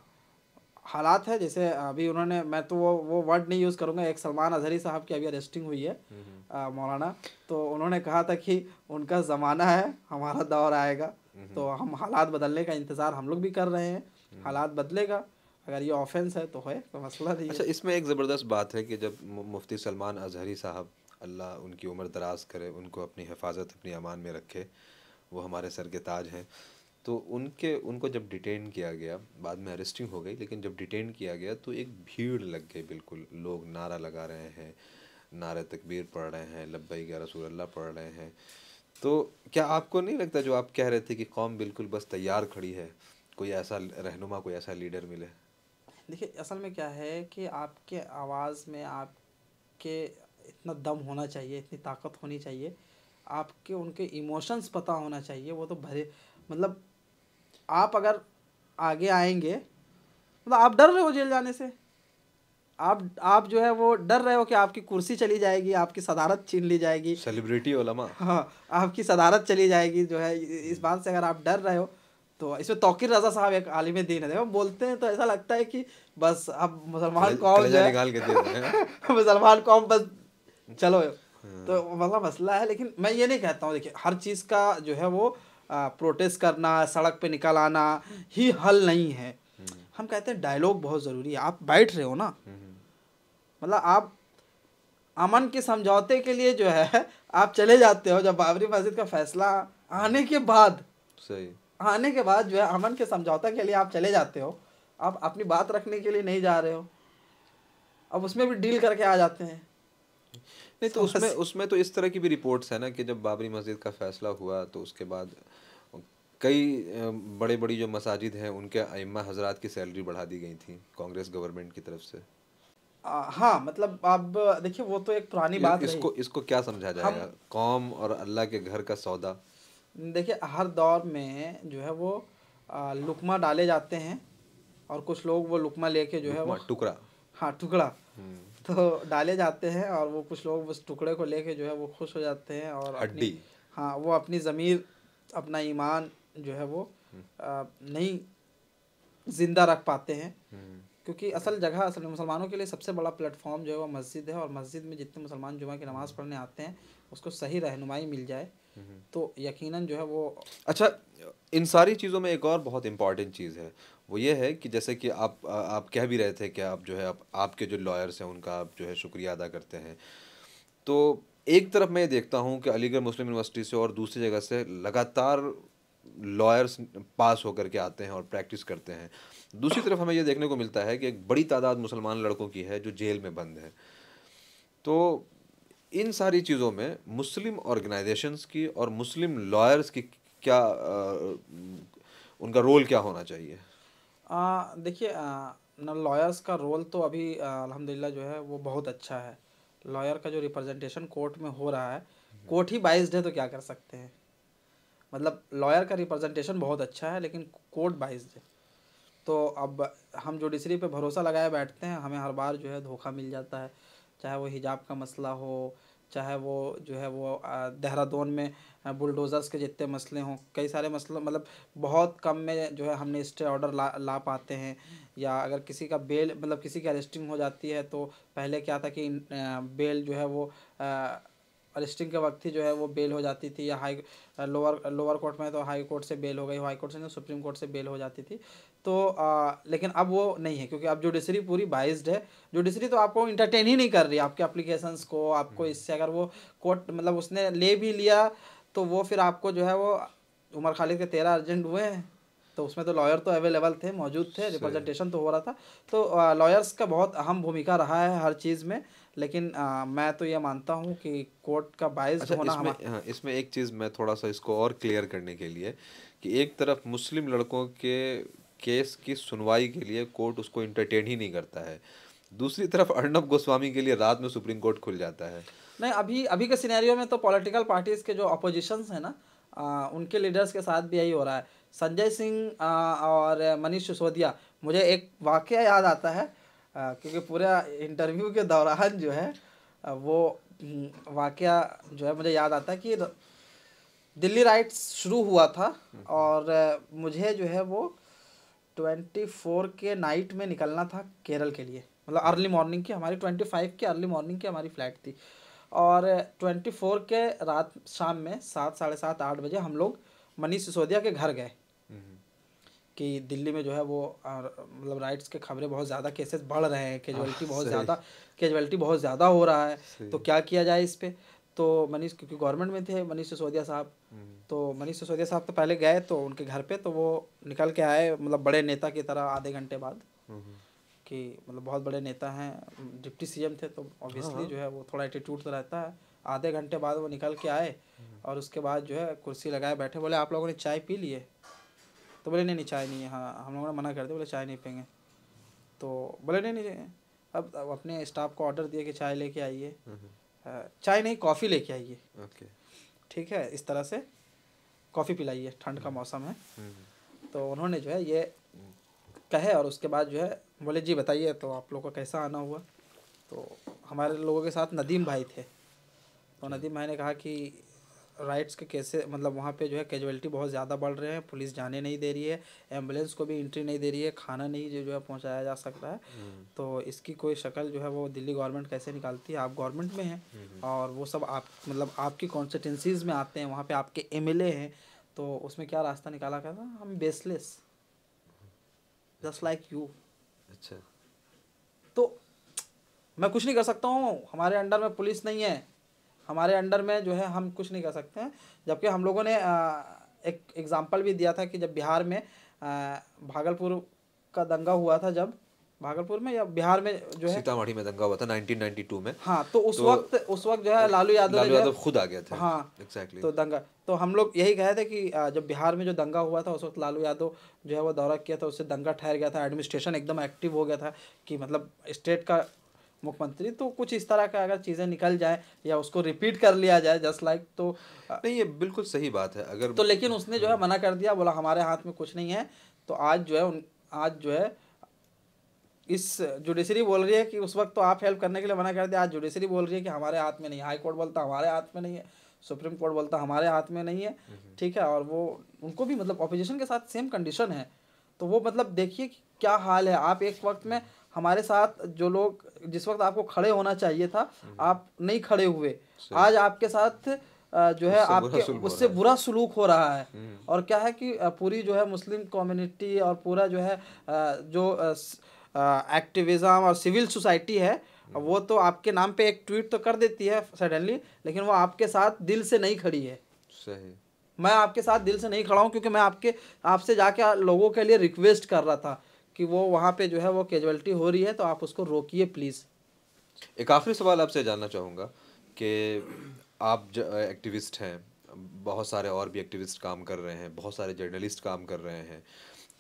हालात है जैसे अभी उन्होंने मैं तो वो वो वर्ड नहीं यूज़ करूँगा एक सलमान अजहरी साहब की अभी अरेस्टिंग हुई है हम्म, मौलाना तो उन्होंने कहा था कि उनका ज़माना है हमारा दौर आएगा तो हम हालात बदलने का इंतज़ार हम लोग भी कर रहे हैं हालात बदलेगा अगर ये ऑफेंस है तो है तो मसला नहीं अच्छा इसमें एक ज़बरदस्त बात है कि जब मुफ्ती सलमान अजहरी साहब अल्लाह उनकी उम्र दराज करे उनको अपनी हिफाजत अपनी अमान में रखे वो हमारे सर के ताज हैं तो उनके उनको जब डिटेन किया गया बाद में अरेस्टिंग हो गई लेकिन जब डिटेन किया गया तो एक भीड़ लग गई बिल्कुल लोग नारा लगा रहे हैं नारे तकबीर पढ़ रहे हैं लब्बई या रसूल अल्लाह पढ़ रहे हैं तो क्या आपको नहीं लगता जो आप कह रहे थे कि कौम बिल्कुल बस तैयार खड़ी है कोई ऐसा रहनुमा कोई ऐसा लीडर मिले देखिए असल में क्या है कि आपके आवाज़ में आपके इतना दम होना चाहिए इतनी ताकत होनी चाहिए आपके उनके इमोशंस पता होना चाहिए वो तो भरे मतलब आप अगर आगे आएंगे मतलब आप डर रहे हो जेल जाने से आप आप जो है वो डर रहे हो कि आपकी कुर्सी चली जाएगी आपकी सदारत छीन ली जाएगी सेलिब्रिटी ओलमा हाँ आपकी सदारत चली जाएगी जो है इस बात से अगर आप डर रहे हो तो इसमें तोकिर रजा साहब एक आलिम दीन है बोलते हैं तो ऐसा लगता है कि बस अब मुसलमान कौम *laughs* मुसलमान कौम बस चलो हाँ। तो मतलब मसला है लेकिन मैं ये नहीं कहता हूँ देखिए हर चीज़ का जो है वो प्रोटेस्ट करना सड़क पे निकल आना ही हल नहीं है हम्म। हम कहते हैं डायलॉग बहुत ज़रूरी है आप बैठ रहे हो ना हम्म। मतलब आप अमन के समझौते के लिए जो है आप चले जाते हो जब बाबरी मस्जिद का फैसला आने के बाद सही आने के बाद जो है अमन के समझौता के लिए आप चले जाते हो आप अपनी बात रखने के लिए नहीं जा रहे हो अब उसमें भी डील करके आ जाते हैं नहीं तो उसमें उसमें तो इस तरह की भी रिपोर्ट्स है ना कि जब बाबरी मस्जिद का फैसला हुआ तो उसके बाद कई बड़े बड़ी जो मसाजिद हैं उनके अम्मा हजरात की सैलरी बढ़ा दी गई थी कांग्रेस गवर्नमेंट की तरफ से हाँ मतलब आप देखिए वो तो एक पुरानी बात इसको इसको क्या समझा जाएगा कौम और अल्लाह के घर का सौदा देखिए हर दौर में जो है वो लुकमा डाले जाते हैं और कुछ लोग वो लुकमा लेके जो है वो टुकड़ा हाँ टुकड़ा हम्म। तो डाले जाते हैं और वो कुछ लोग उस टुकड़े को लेके जो है वो खुश हो जाते हैं और अपनी हाँ वो अपनी ज़मीर अपना ईमान जो है वो आ, हम्म। नहीं ज़िंदा रख पाते हैं हम्म। क्योंकि असल जगह असल में मुसलमानों के लिए सबसे बड़ा प्लेटफॉर्म जो है वो मस्जिद है और मस्जिद में जितने मुसलमान जुमा की नमाज़ पढ़ने आते हैं उसको सही रहनुमाई मिल जाए हम्म। तो यकीनन जो है वो अच्छा इन सारी चीज़ों में एक और बहुत इम्पॉर्टेंट चीज़ है वो ये है कि जैसे कि आप आप कह भी रहे थे कि आप जो है आप आपके जो लॉयर्स हैं उनका आप जो है शुक्रिया अदा करते हैं तो एक तरफ मैं ये देखता हूँ कि अलीगढ़ मुस्लिम यूनिवर्सिटी से और दूसरी जगह से लगातार लॉयर्स पास होकर के आते हैं और प्रैक्टिस करते हैं दूसरी तरफ हमें यह देखने को मिलता है कि एक बड़ी तादाद मुसलमान लड़कों की है जो जेल में बंद है तो इन सारी चीज़ों में मुस्लिम ऑर्गेनाइजेशंस की और मुस्लिम लॉयर्स की क्या आ, उनका रोल क्या होना चाहिए देखिए लॉयर्स का रोल तो अभी अलहमदिल्ला जो है वो बहुत अच्छा है लॉयर का जो रिप्रेजेंटेशन कोर्ट में हो रहा है कोर्ट ही बाइज्ड है तो क्या कर सकते हैं मतलब लॉयर का रिप्रेजेंटेशन बहुत अच्छा है लेकिन कोर्ट बाइज्ड है तो अब हम जुडिशरी पे भरोसा लगाए बैठते हैं हमें हर बार जो है धोखा मिल जाता है चाहे वो हिजाब का मसला हो चाहे वो जो है वो देहरादून में बुलडोज़र्स के जितने मसले हों कई सारे मसले मतलब बहुत कम में जो है हमने स्टे ऑर्डर ला ला पाते हैं या अगर किसी का बेल मतलब किसी की अरेस्टिंग हो जाती है तो पहले क्या था कि बेल जो है वो अरेस्टिंग के वक्त ही जो है वो बेल हो जाती थी या हाई लोअर लोअर कोर्ट में तो हाई कोर्ट से बेल हो गई हाई कोर्ट से ना सुप्रीम कोर्ट से बेल हो जाती थी तो आ, लेकिन अब वो नहीं है क्योंकि अब जुडिशरी पूरी बाइज्ड है जुडिशरी तो आपको इंटरटेन ही नहीं कर रही आपके अप्लीकेशंस को आपको हम्म। इससे अगर वो कोर्ट मतलब उसने ले भी लिया तो वो फिर आपको जो है वो उमर खालिद के तेरह अर्जेंट हुए हैं तो उसमें तो लॉयर तो अवेलेबल थे मौजूद थे रिप्रेजेंटेशन अच्छा। तो हो रहा था तो लॉयर्स का बहुत अहम भूमिका रहा है हर चीज़ में लेकिन आ, मैं तो ये मानता हूँ कि कोर्ट का बायस अच्छा, होना इसमें, हाँ, इसमें एक चीज़ मैं थोड़ा सा इसको और क्लियर करने के लिए कि एक तरफ मुस्लिम लड़कों के केस की सुनवाई के लिए कोर्ट उसको इंटरटेन ही नहीं करता है दूसरी तरफ अर्णब गोस्वामी के लिए रात में सुप्रीम कोर्ट खुल जाता है नहीं अभी अभी के सिनेरियो में तो पॉलिटिकल पार्टीज के जो अपोजिशन हैं ना आ, उनके लीडर्स के साथ भी यही हो रहा है संजय सिंह और मनीष सिसोदिया मुझे एक वाक्य याद आता है आ, क्योंकि पूरा इंटरव्यू के दौरान जो है वो हम्म, वाक्य जो है मुझे याद आता है कि दिल्ली राइट्स शुरू हुआ था हम्म। और मुझे जो है वो ट्वेंटी फोर के नाइट में निकलना था केरल के लिए मतलब अर्ली मॉर्निंग की हमारी ट्वेंटी फाइव की अर्ली मॉर्निंग की हमारी फ़्लाइट थी और ट्वेंटी फोर के रात शाम में सात साढ़े सात आठ बजे हम लोग मनीष सिसोदिया के घर गए हम्म। कि दिल्ली में जो है वो मतलब राइट्स के खबरें बहुत ज़्यादा केसेस बढ़ रहे हैं कैजुअलिटी हाँ, बहुत ज़्यादा कैजुअलिटी बहुत ज़्यादा हो रहा है तो क्या किया जाए इस पर तो मनीष क्योंकि गवर्नमेंट में थे मनीष सिसोदिया साहब हम्म। तो मनीष सिसोदिया साहब तो पहले गए तो उनके घर पे तो वो निकल के आए मतलब बड़े नेता की तरह आधे घंटे बाद हम्म, हम्म। कि मतलब बहुत बड़े नेता हैं डिप्टी सीएम थे तो ऑब्वियसली हाँ, हाँ। जो है वो थोड़ा एटीट्यूड तो रहता है आधे घंटे बाद वो निकल के आए और उसके बाद जो है कुर्सी लगाए बैठे बोले आप लोगों ने चाय पी लिए तो बोले नहीं नहीं चाय नहीं है हाँ हम लोगों ने मना कर दिया बोले चाय नहीं पियेंगे तो बोले नहीं नहीं अब अपने स्टाफ को ऑर्डर दिया कि चाय लेके आइए चाय नहीं कॉफ़ी लेके आइए ओके ठीक है इस तरह से कॉफ़ी पिलाइए ठंड का हम्म। मौसम है हम्म। तो उन्होंने जो है ये कहे और उसके बाद जो है बोले जी बताइए तो आप लोग का कैसा आना हुआ तो हमारे लोगों के साथ नदीम भाई थे तो नदीम भाई ने कहा कि राइट्स के कैसे मतलब वहाँ पे जो है कैजुअलिटी बहुत ज़्यादा बढ़ रहे हैं पुलिस जाने नहीं दे रही है एम्बुलेंस को भी एंट्री नहीं दे रही है खाना नहीं जो जो है पहुँचाया जा सकता है हम्म। तो इसकी कोई शक्ल जो है वो दिल्ली गवर्नमेंट कैसे निकालती है आप गवर्नमेंट में हैं हम्म, हम्म। और वो सब आप मतलब आपकी कॉन्स्टिटेंसीज में आते हैं वहाँ पर आपके एम हैं तो उसमें क्या रास्ता निकाला गया था हम बेसलेस जस्ट लाइक यू अच्छा तो मैं कुछ नहीं कर सकता हूँ हमारे अंडर में पुलिस नहीं है हमारे अंडर में जो है हम कुछ नहीं कर सकते हैं जबकि हम लोगों ने एक एग्ज़ाम्पल भी दिया था कि जब बिहार में भागलपुर का दंगा हुआ था जब भागलपुर में या बिहार में जो है सीतामढ़ी में दंगा हुआ था 1992 में हाँ तो उस तो, वक्त उस वक्त जो है लालू यादव लालू यादव खुद आ गया था हाँ exactly. तो दंगा तो हम लोग यही कहे थे कि जब बिहार में जो दंगा हुआ था उस वक्त लालू यादव जो है वो दौरा किया था उससे दंगा ठहर गया था एडमिनिस्ट्रेशन एकदम एक्टिव हो गया था कि मतलब स्टेट का मुख्यमंत्री तो कुछ इस तरह का अगर चीज़ें निकल जाए या उसको रिपीट कर लिया जाए जस्ट लाइक तो नहीं ये बिल्कुल सही बात है अगर तो लेकिन उसने जो है हम्म। मना कर दिया बोला हमारे हाथ में कुछ नहीं है तो आज जो है उन आज जो है इस जुडिशरी बोल रही है कि उस वक्त तो आप हेल्प करने के लिए मना कर दिया आज जुडिशरी बोल रही है कि हमारे हाथ में नहीं है हाई कोर्ट बोलता हमारे हाथ में नहीं है सुप्रीम कोर्ट बोलता हमारे हाथ में नहीं है हम्म। ठीक है और वो उनको भी मतलब अपोजिशन के साथ सेम कंडीशन है तो वो मतलब देखिए क्या हाल है आप एक वक्त में हमारे साथ जो लोग जिस वक्त आपको खड़े होना चाहिए था हम्म। आप नहीं खड़े हुए आज आपके साथ जो है आपके उससे बुरा सलूक हो रहा है हम्म। और क्या है कि पूरी जो है मुस्लिम कम्युनिटी और पूरा जो है जो एक्टिविज़म और सिविल सोसाइटी है हम्म। वो तो आपके नाम पे एक ट्वीट तो कर देती है सडनली लेकिन वो आपके साथ दिल से नहीं खड़ी है सही मैं आपके साथ दिल से नहीं खड़ा हूँ क्योंकि मैं आपके आपसे जाके लोगों के लिए रिक्वेस्ट कर रहा था कि वो वहाँ पे जो है वो कैजुअलिटी हो रही है तो आप उसको रोकिए प्लीज़ एक आखिरी सवाल आपसे जानना चाहूँगा कि आप जो एक्टिविस्ट हैं बहुत सारे और भी एक्टिविस्ट काम कर रहे हैं बहुत सारे जर्नलिस्ट काम कर रहे हैं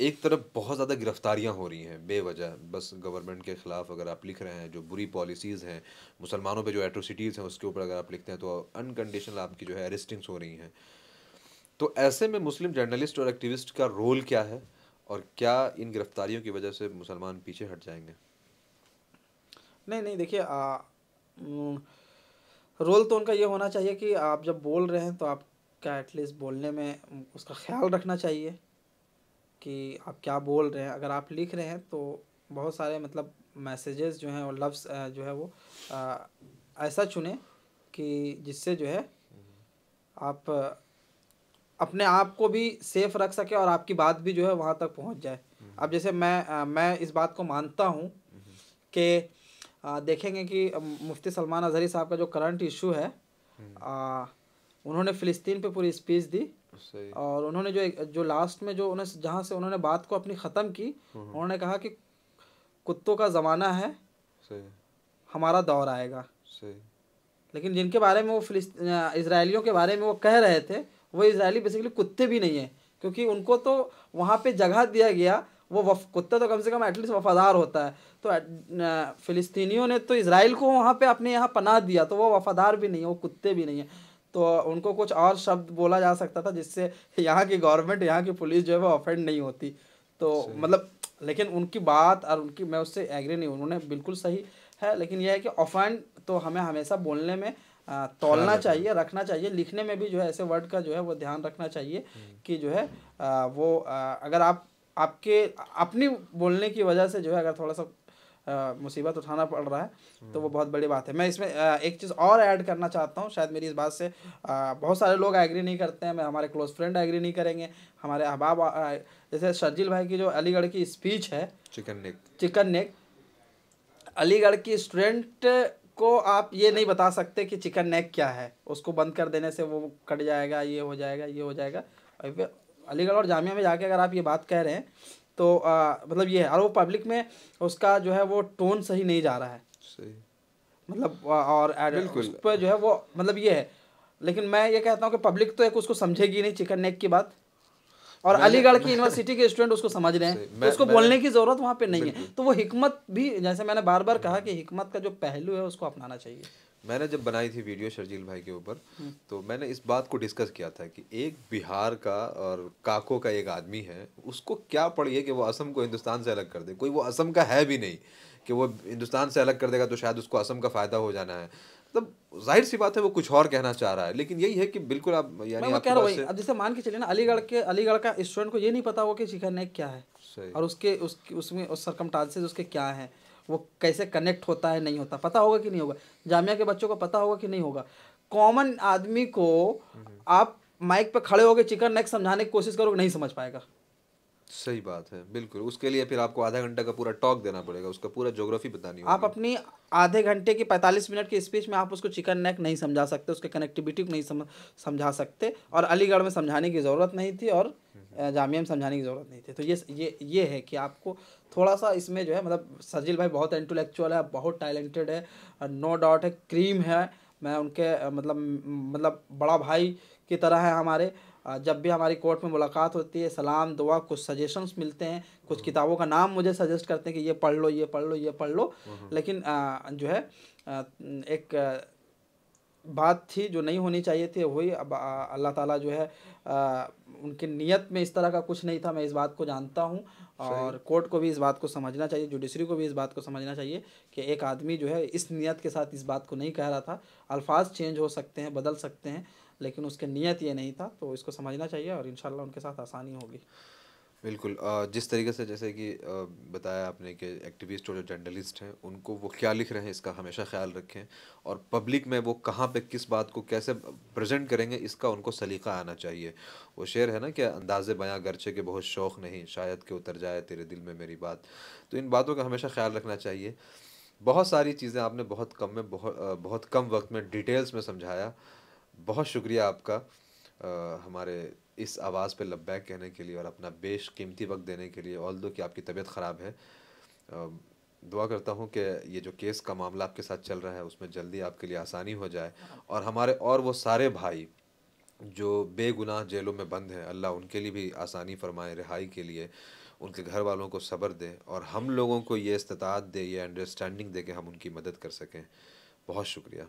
एक तरफ बहुत ज़्यादा गिरफ़्तारियाँ हो रही हैं बेवजह बस गवर्नमेंट के ख़िलाफ़ अगर आप लिख रहे हैं जो बुरी पॉलिसीज़ हैं मुसलमानों पे जो एट्रोसिटीज़ हैं उसके ऊपर अगर आप लिखते हैं तो अनकंडीशनल आपकी जो है अरेस्टिंग्स हो रही हैं तो ऐसे में मुस्लिम जर्नलिस्ट और एक्टिविस्ट का रोल क्या है और क्या इन गिरफ्तारियों की वजह से मुसलमान पीछे हट जाएंगे नहीं नहीं देखिए रोल तो उनका ये होना चाहिए कि आप जब बोल रहे हैं तो आपका एटलीस्ट बोलने में उसका ख्याल रखना चाहिए कि आप क्या बोल रहे हैं अगर आप लिख रहे हैं तो बहुत सारे मतलब मैसेजेस जो हैं और लफ्स जो है वो आ, ऐसा चुने कि जिससे जो है हम्म। आप अपने आप को भी सेफ रख सके और आपकी बात भी जो है वहाँ तक पहुँच जाए हम्म। अब जैसे मैं मैं इस बात को मानता हूँ हम्म। कि देखेंगे कि मुफ्ती सलमान अजहरी साहब का जो करंट इशू है आ, हम्म। उन्होंने फ़िलिस्तीन पे पूरी स्पीच दी और उन्होंने जो जो लास्ट में जो उन्हें जहाँ से उन्होंने बात को अपनी ख़त्म की उन्होंने कहा कि कुत्तों का ज़माना है हमारा दौर आएगा लेकिन जिनके बारे में वो फिलिस्त इसराइलियों के बारे में वो कह रहे थे वो इसराइली बेसिकली कुत्ते भी नहीं है क्योंकि उनको तो वहाँ पे जगह दिया गया वो वफ कुत्ता तो कम से कम एटलीस्ट वफादार होता है तो फ़िलिस्तीनियों ने तो इसराइल को वहाँ पे अपने यहाँ पनाह दिया तो वो वफादार भी नहीं है वो कुत्ते भी नहीं है तो उनको कुछ और शब्द बोला जा सकता था जिससे यहाँ की गवर्नमेंट यहाँ की पुलिस जो है वो ऑफेंड नहीं होती तो मतलब लेकिन उनकी बात और उनकी मैं उससे एग्री नहीं उन्होंने बिल्कुल सही है लेकिन यह है कि ऑफेंड तो हमें हमेशा बोलने में तोलना चाहिए रखना चाहिए लिखने में भी जो है ऐसे वर्ड का जो है वो ध्यान रखना चाहिए हम्म। कि जो है वो अगर आप आपके अपनी बोलने की वजह से जो है अगर थोड़ा सा मुसीबत उठाना पड़ रहा है हम्म। तो वो बहुत बड़ी बात है मैं इसमें एक चीज़ और ऐड करना चाहता हूँ शायद मेरी इस बात से बहुत सारे लोग एग्री नहीं करते हैं मैं हमारे क्लोज फ्रेंड एग्री नहीं करेंगे हमारे अहबाब जैसे शर्जील भाई की जो अलीगढ़ की स्पीच है chicken neck chicken neck Aligarh की स्टूडेंट उसको आप ये नहीं बता सकते कि चिकन नेक क्या है उसको बंद कर देने से वो कट जाएगा ये हो जाएगा ये हो जाएगा अलीगढ़ और जामिया में जाके अगर आप ये बात कह रहे हैं तो आ, मतलब ये है और वो पब्लिक में उसका जो है वो टोन सही नहीं जा रहा है मतलब और उस पर जो है वो मतलब ये है लेकिन मैं ये कहता हूँ कि पब्लिक तो एक उसको समझेगी नहीं चिकन नेक की बात और अलीगढ़ की यूनिवर्सिटी के स्टूडेंट उसको समझ रहे हैं तो *laughs* उसको बोलने की जरूरत वहाँ पे नहीं है तो वो हिकमत भी जैसे मैंने बार बार कहा कि हिकमत का जो पहलू है उसको अपनाना चाहिए मैंने जब बनाई थी वीडियो शर्जील भाई के ऊपर हम्म। तो मैंने इस बात को डिस्कस किया था कि एक बिहार का और काको का एक आदमी है उसको क्या पड़ी है कि वो असम को हिंदुस्तान से अलग कर दे कोई वो असम का है भी नहीं कि वो हिंदुस्तान से अलग कर देगा तो शायद उसको असम का फ़ायदा हो जाना है मतलब जाहिर सी बात है वो कुछ और कहना चाह रहा है लेकिन यही है कि बिल्कुल आप यानी मैं कह रहा हूँ अब जैसे मान के चलिए ना अलीगढ़ के अलीगढ़ का स्टूडेंट को ये नहीं पता होगा कि शिखर नेक क्या है और उसके उसके उसमें उस टाजेज उसके क्या हैं वो कैसे कनेक्ट होता है नहीं होता पता होगा कि नहीं होगा जामिया के बच्चों को पता होगा कि नहीं होगा कॉमन आदमी को हम्म। आप माइक पे खड़े होकर चिकन नेक समझाने की कोशिश करोगे नहीं समझ पाएगा सही बात है बिल्कुल उसके लिए फिर आपको आधा घंटा का पूरा टॉक देना पड़ेगा उसका पूरा ज्योग्राफी बतानी आप अपनी आधे घंटे की पैंतालीस मिनट की स्पीच में आप उसको चिकन नेक नहीं समझा सकते उसके कनेक्टिविटी को नहीं समझा सकते और अलीगढ़ में समझाने की ज़रूरत नहीं थी और हम्म। जामिया में समझाने की ज़रूरत नहीं थी तो ये ये ये है कि आपको थोड़ा सा इसमें जो है मतलब सजील भाई बहुत इंटेलेक्चुअल है बहुत टैलेंटेड है नो डाउट है क्रीम है मैं उनके मतलब मतलब बड़ा भाई की तरह है हमारे जब भी हमारी कोर्ट में मुलाकात होती है सलाम दुआ कुछ सजेशंस मिलते हैं कुछ हम्म। किताबों का नाम मुझे सजेस्ट करते हैं कि ये पढ़ लो ये पढ़ लो ये पढ़ लो हम्म। लेकिन जो है एक बात थी जो नहीं होनी चाहिए थी वही अब अल्लाह ताला जो है उनकी नीयत में इस तरह का कुछ नहीं था मैं इस बात को जानता हूँ और कोर्ट को भी इस बात को समझना चाहिए जुडिशरी को भी इस बात को समझना चाहिए कि एक आदमी जो है इस नियत के साथ इस बात को नहीं कह रहा था अल्फाज चेंज हो सकते हैं बदल सकते हैं लेकिन उसके नियत ये नहीं था तो इसको समझना चाहिए और इन उनके साथ आसानी होगी बिल्कुल जिस तरीके से जैसे कि बताया आपने कि एक्टिविस्ट और जो जर्नलिस्ट हैं उनको वो क्या लिख रहे हैं इसका हमेशा ख्याल रखें और पब्लिक में वो कहाँ पे किस बात को कैसे प्रेजेंट करेंगे इसका उनको सलीका आना चाहिए वो शेर है ना कि अंदाजे बयां गरचे के बहुत शौक़ नहीं शायद के उतर जाए तेरे दिल में मेरी बात तो इन बातों का हमेशा ख्याल रखना चाहिए बहुत सारी चीज़ें आपने बहुत कम में बहुत बहुत कम वक्त में डिटेल्स में समझाया बहुत शुक्रिया आपका आ, हमारे इस आवाज़ पे लब्बैक कहने के लिए और अपना बेश कीमती वक्त देने के लिए ऑल दो कि आपकी तबीयत ख़राब है आ, दुआ करता हूँ कि ये जो केस का मामला आपके साथ चल रहा है उसमें जल्दी आपके लिए आसानी हो जाए और हमारे और वो सारे भाई जो बेगुनाह जेलों में बंद हैं अल्लाह उनके लिए भी आसानी फरमाए रिहाई के लिए उनके घर वालों को सब्र दे और हम लोगों को ये इस्तात दे ये अंडरस्टैंडिंग दे कि हम उनकी मदद कर सकें बहुत शुक्रिया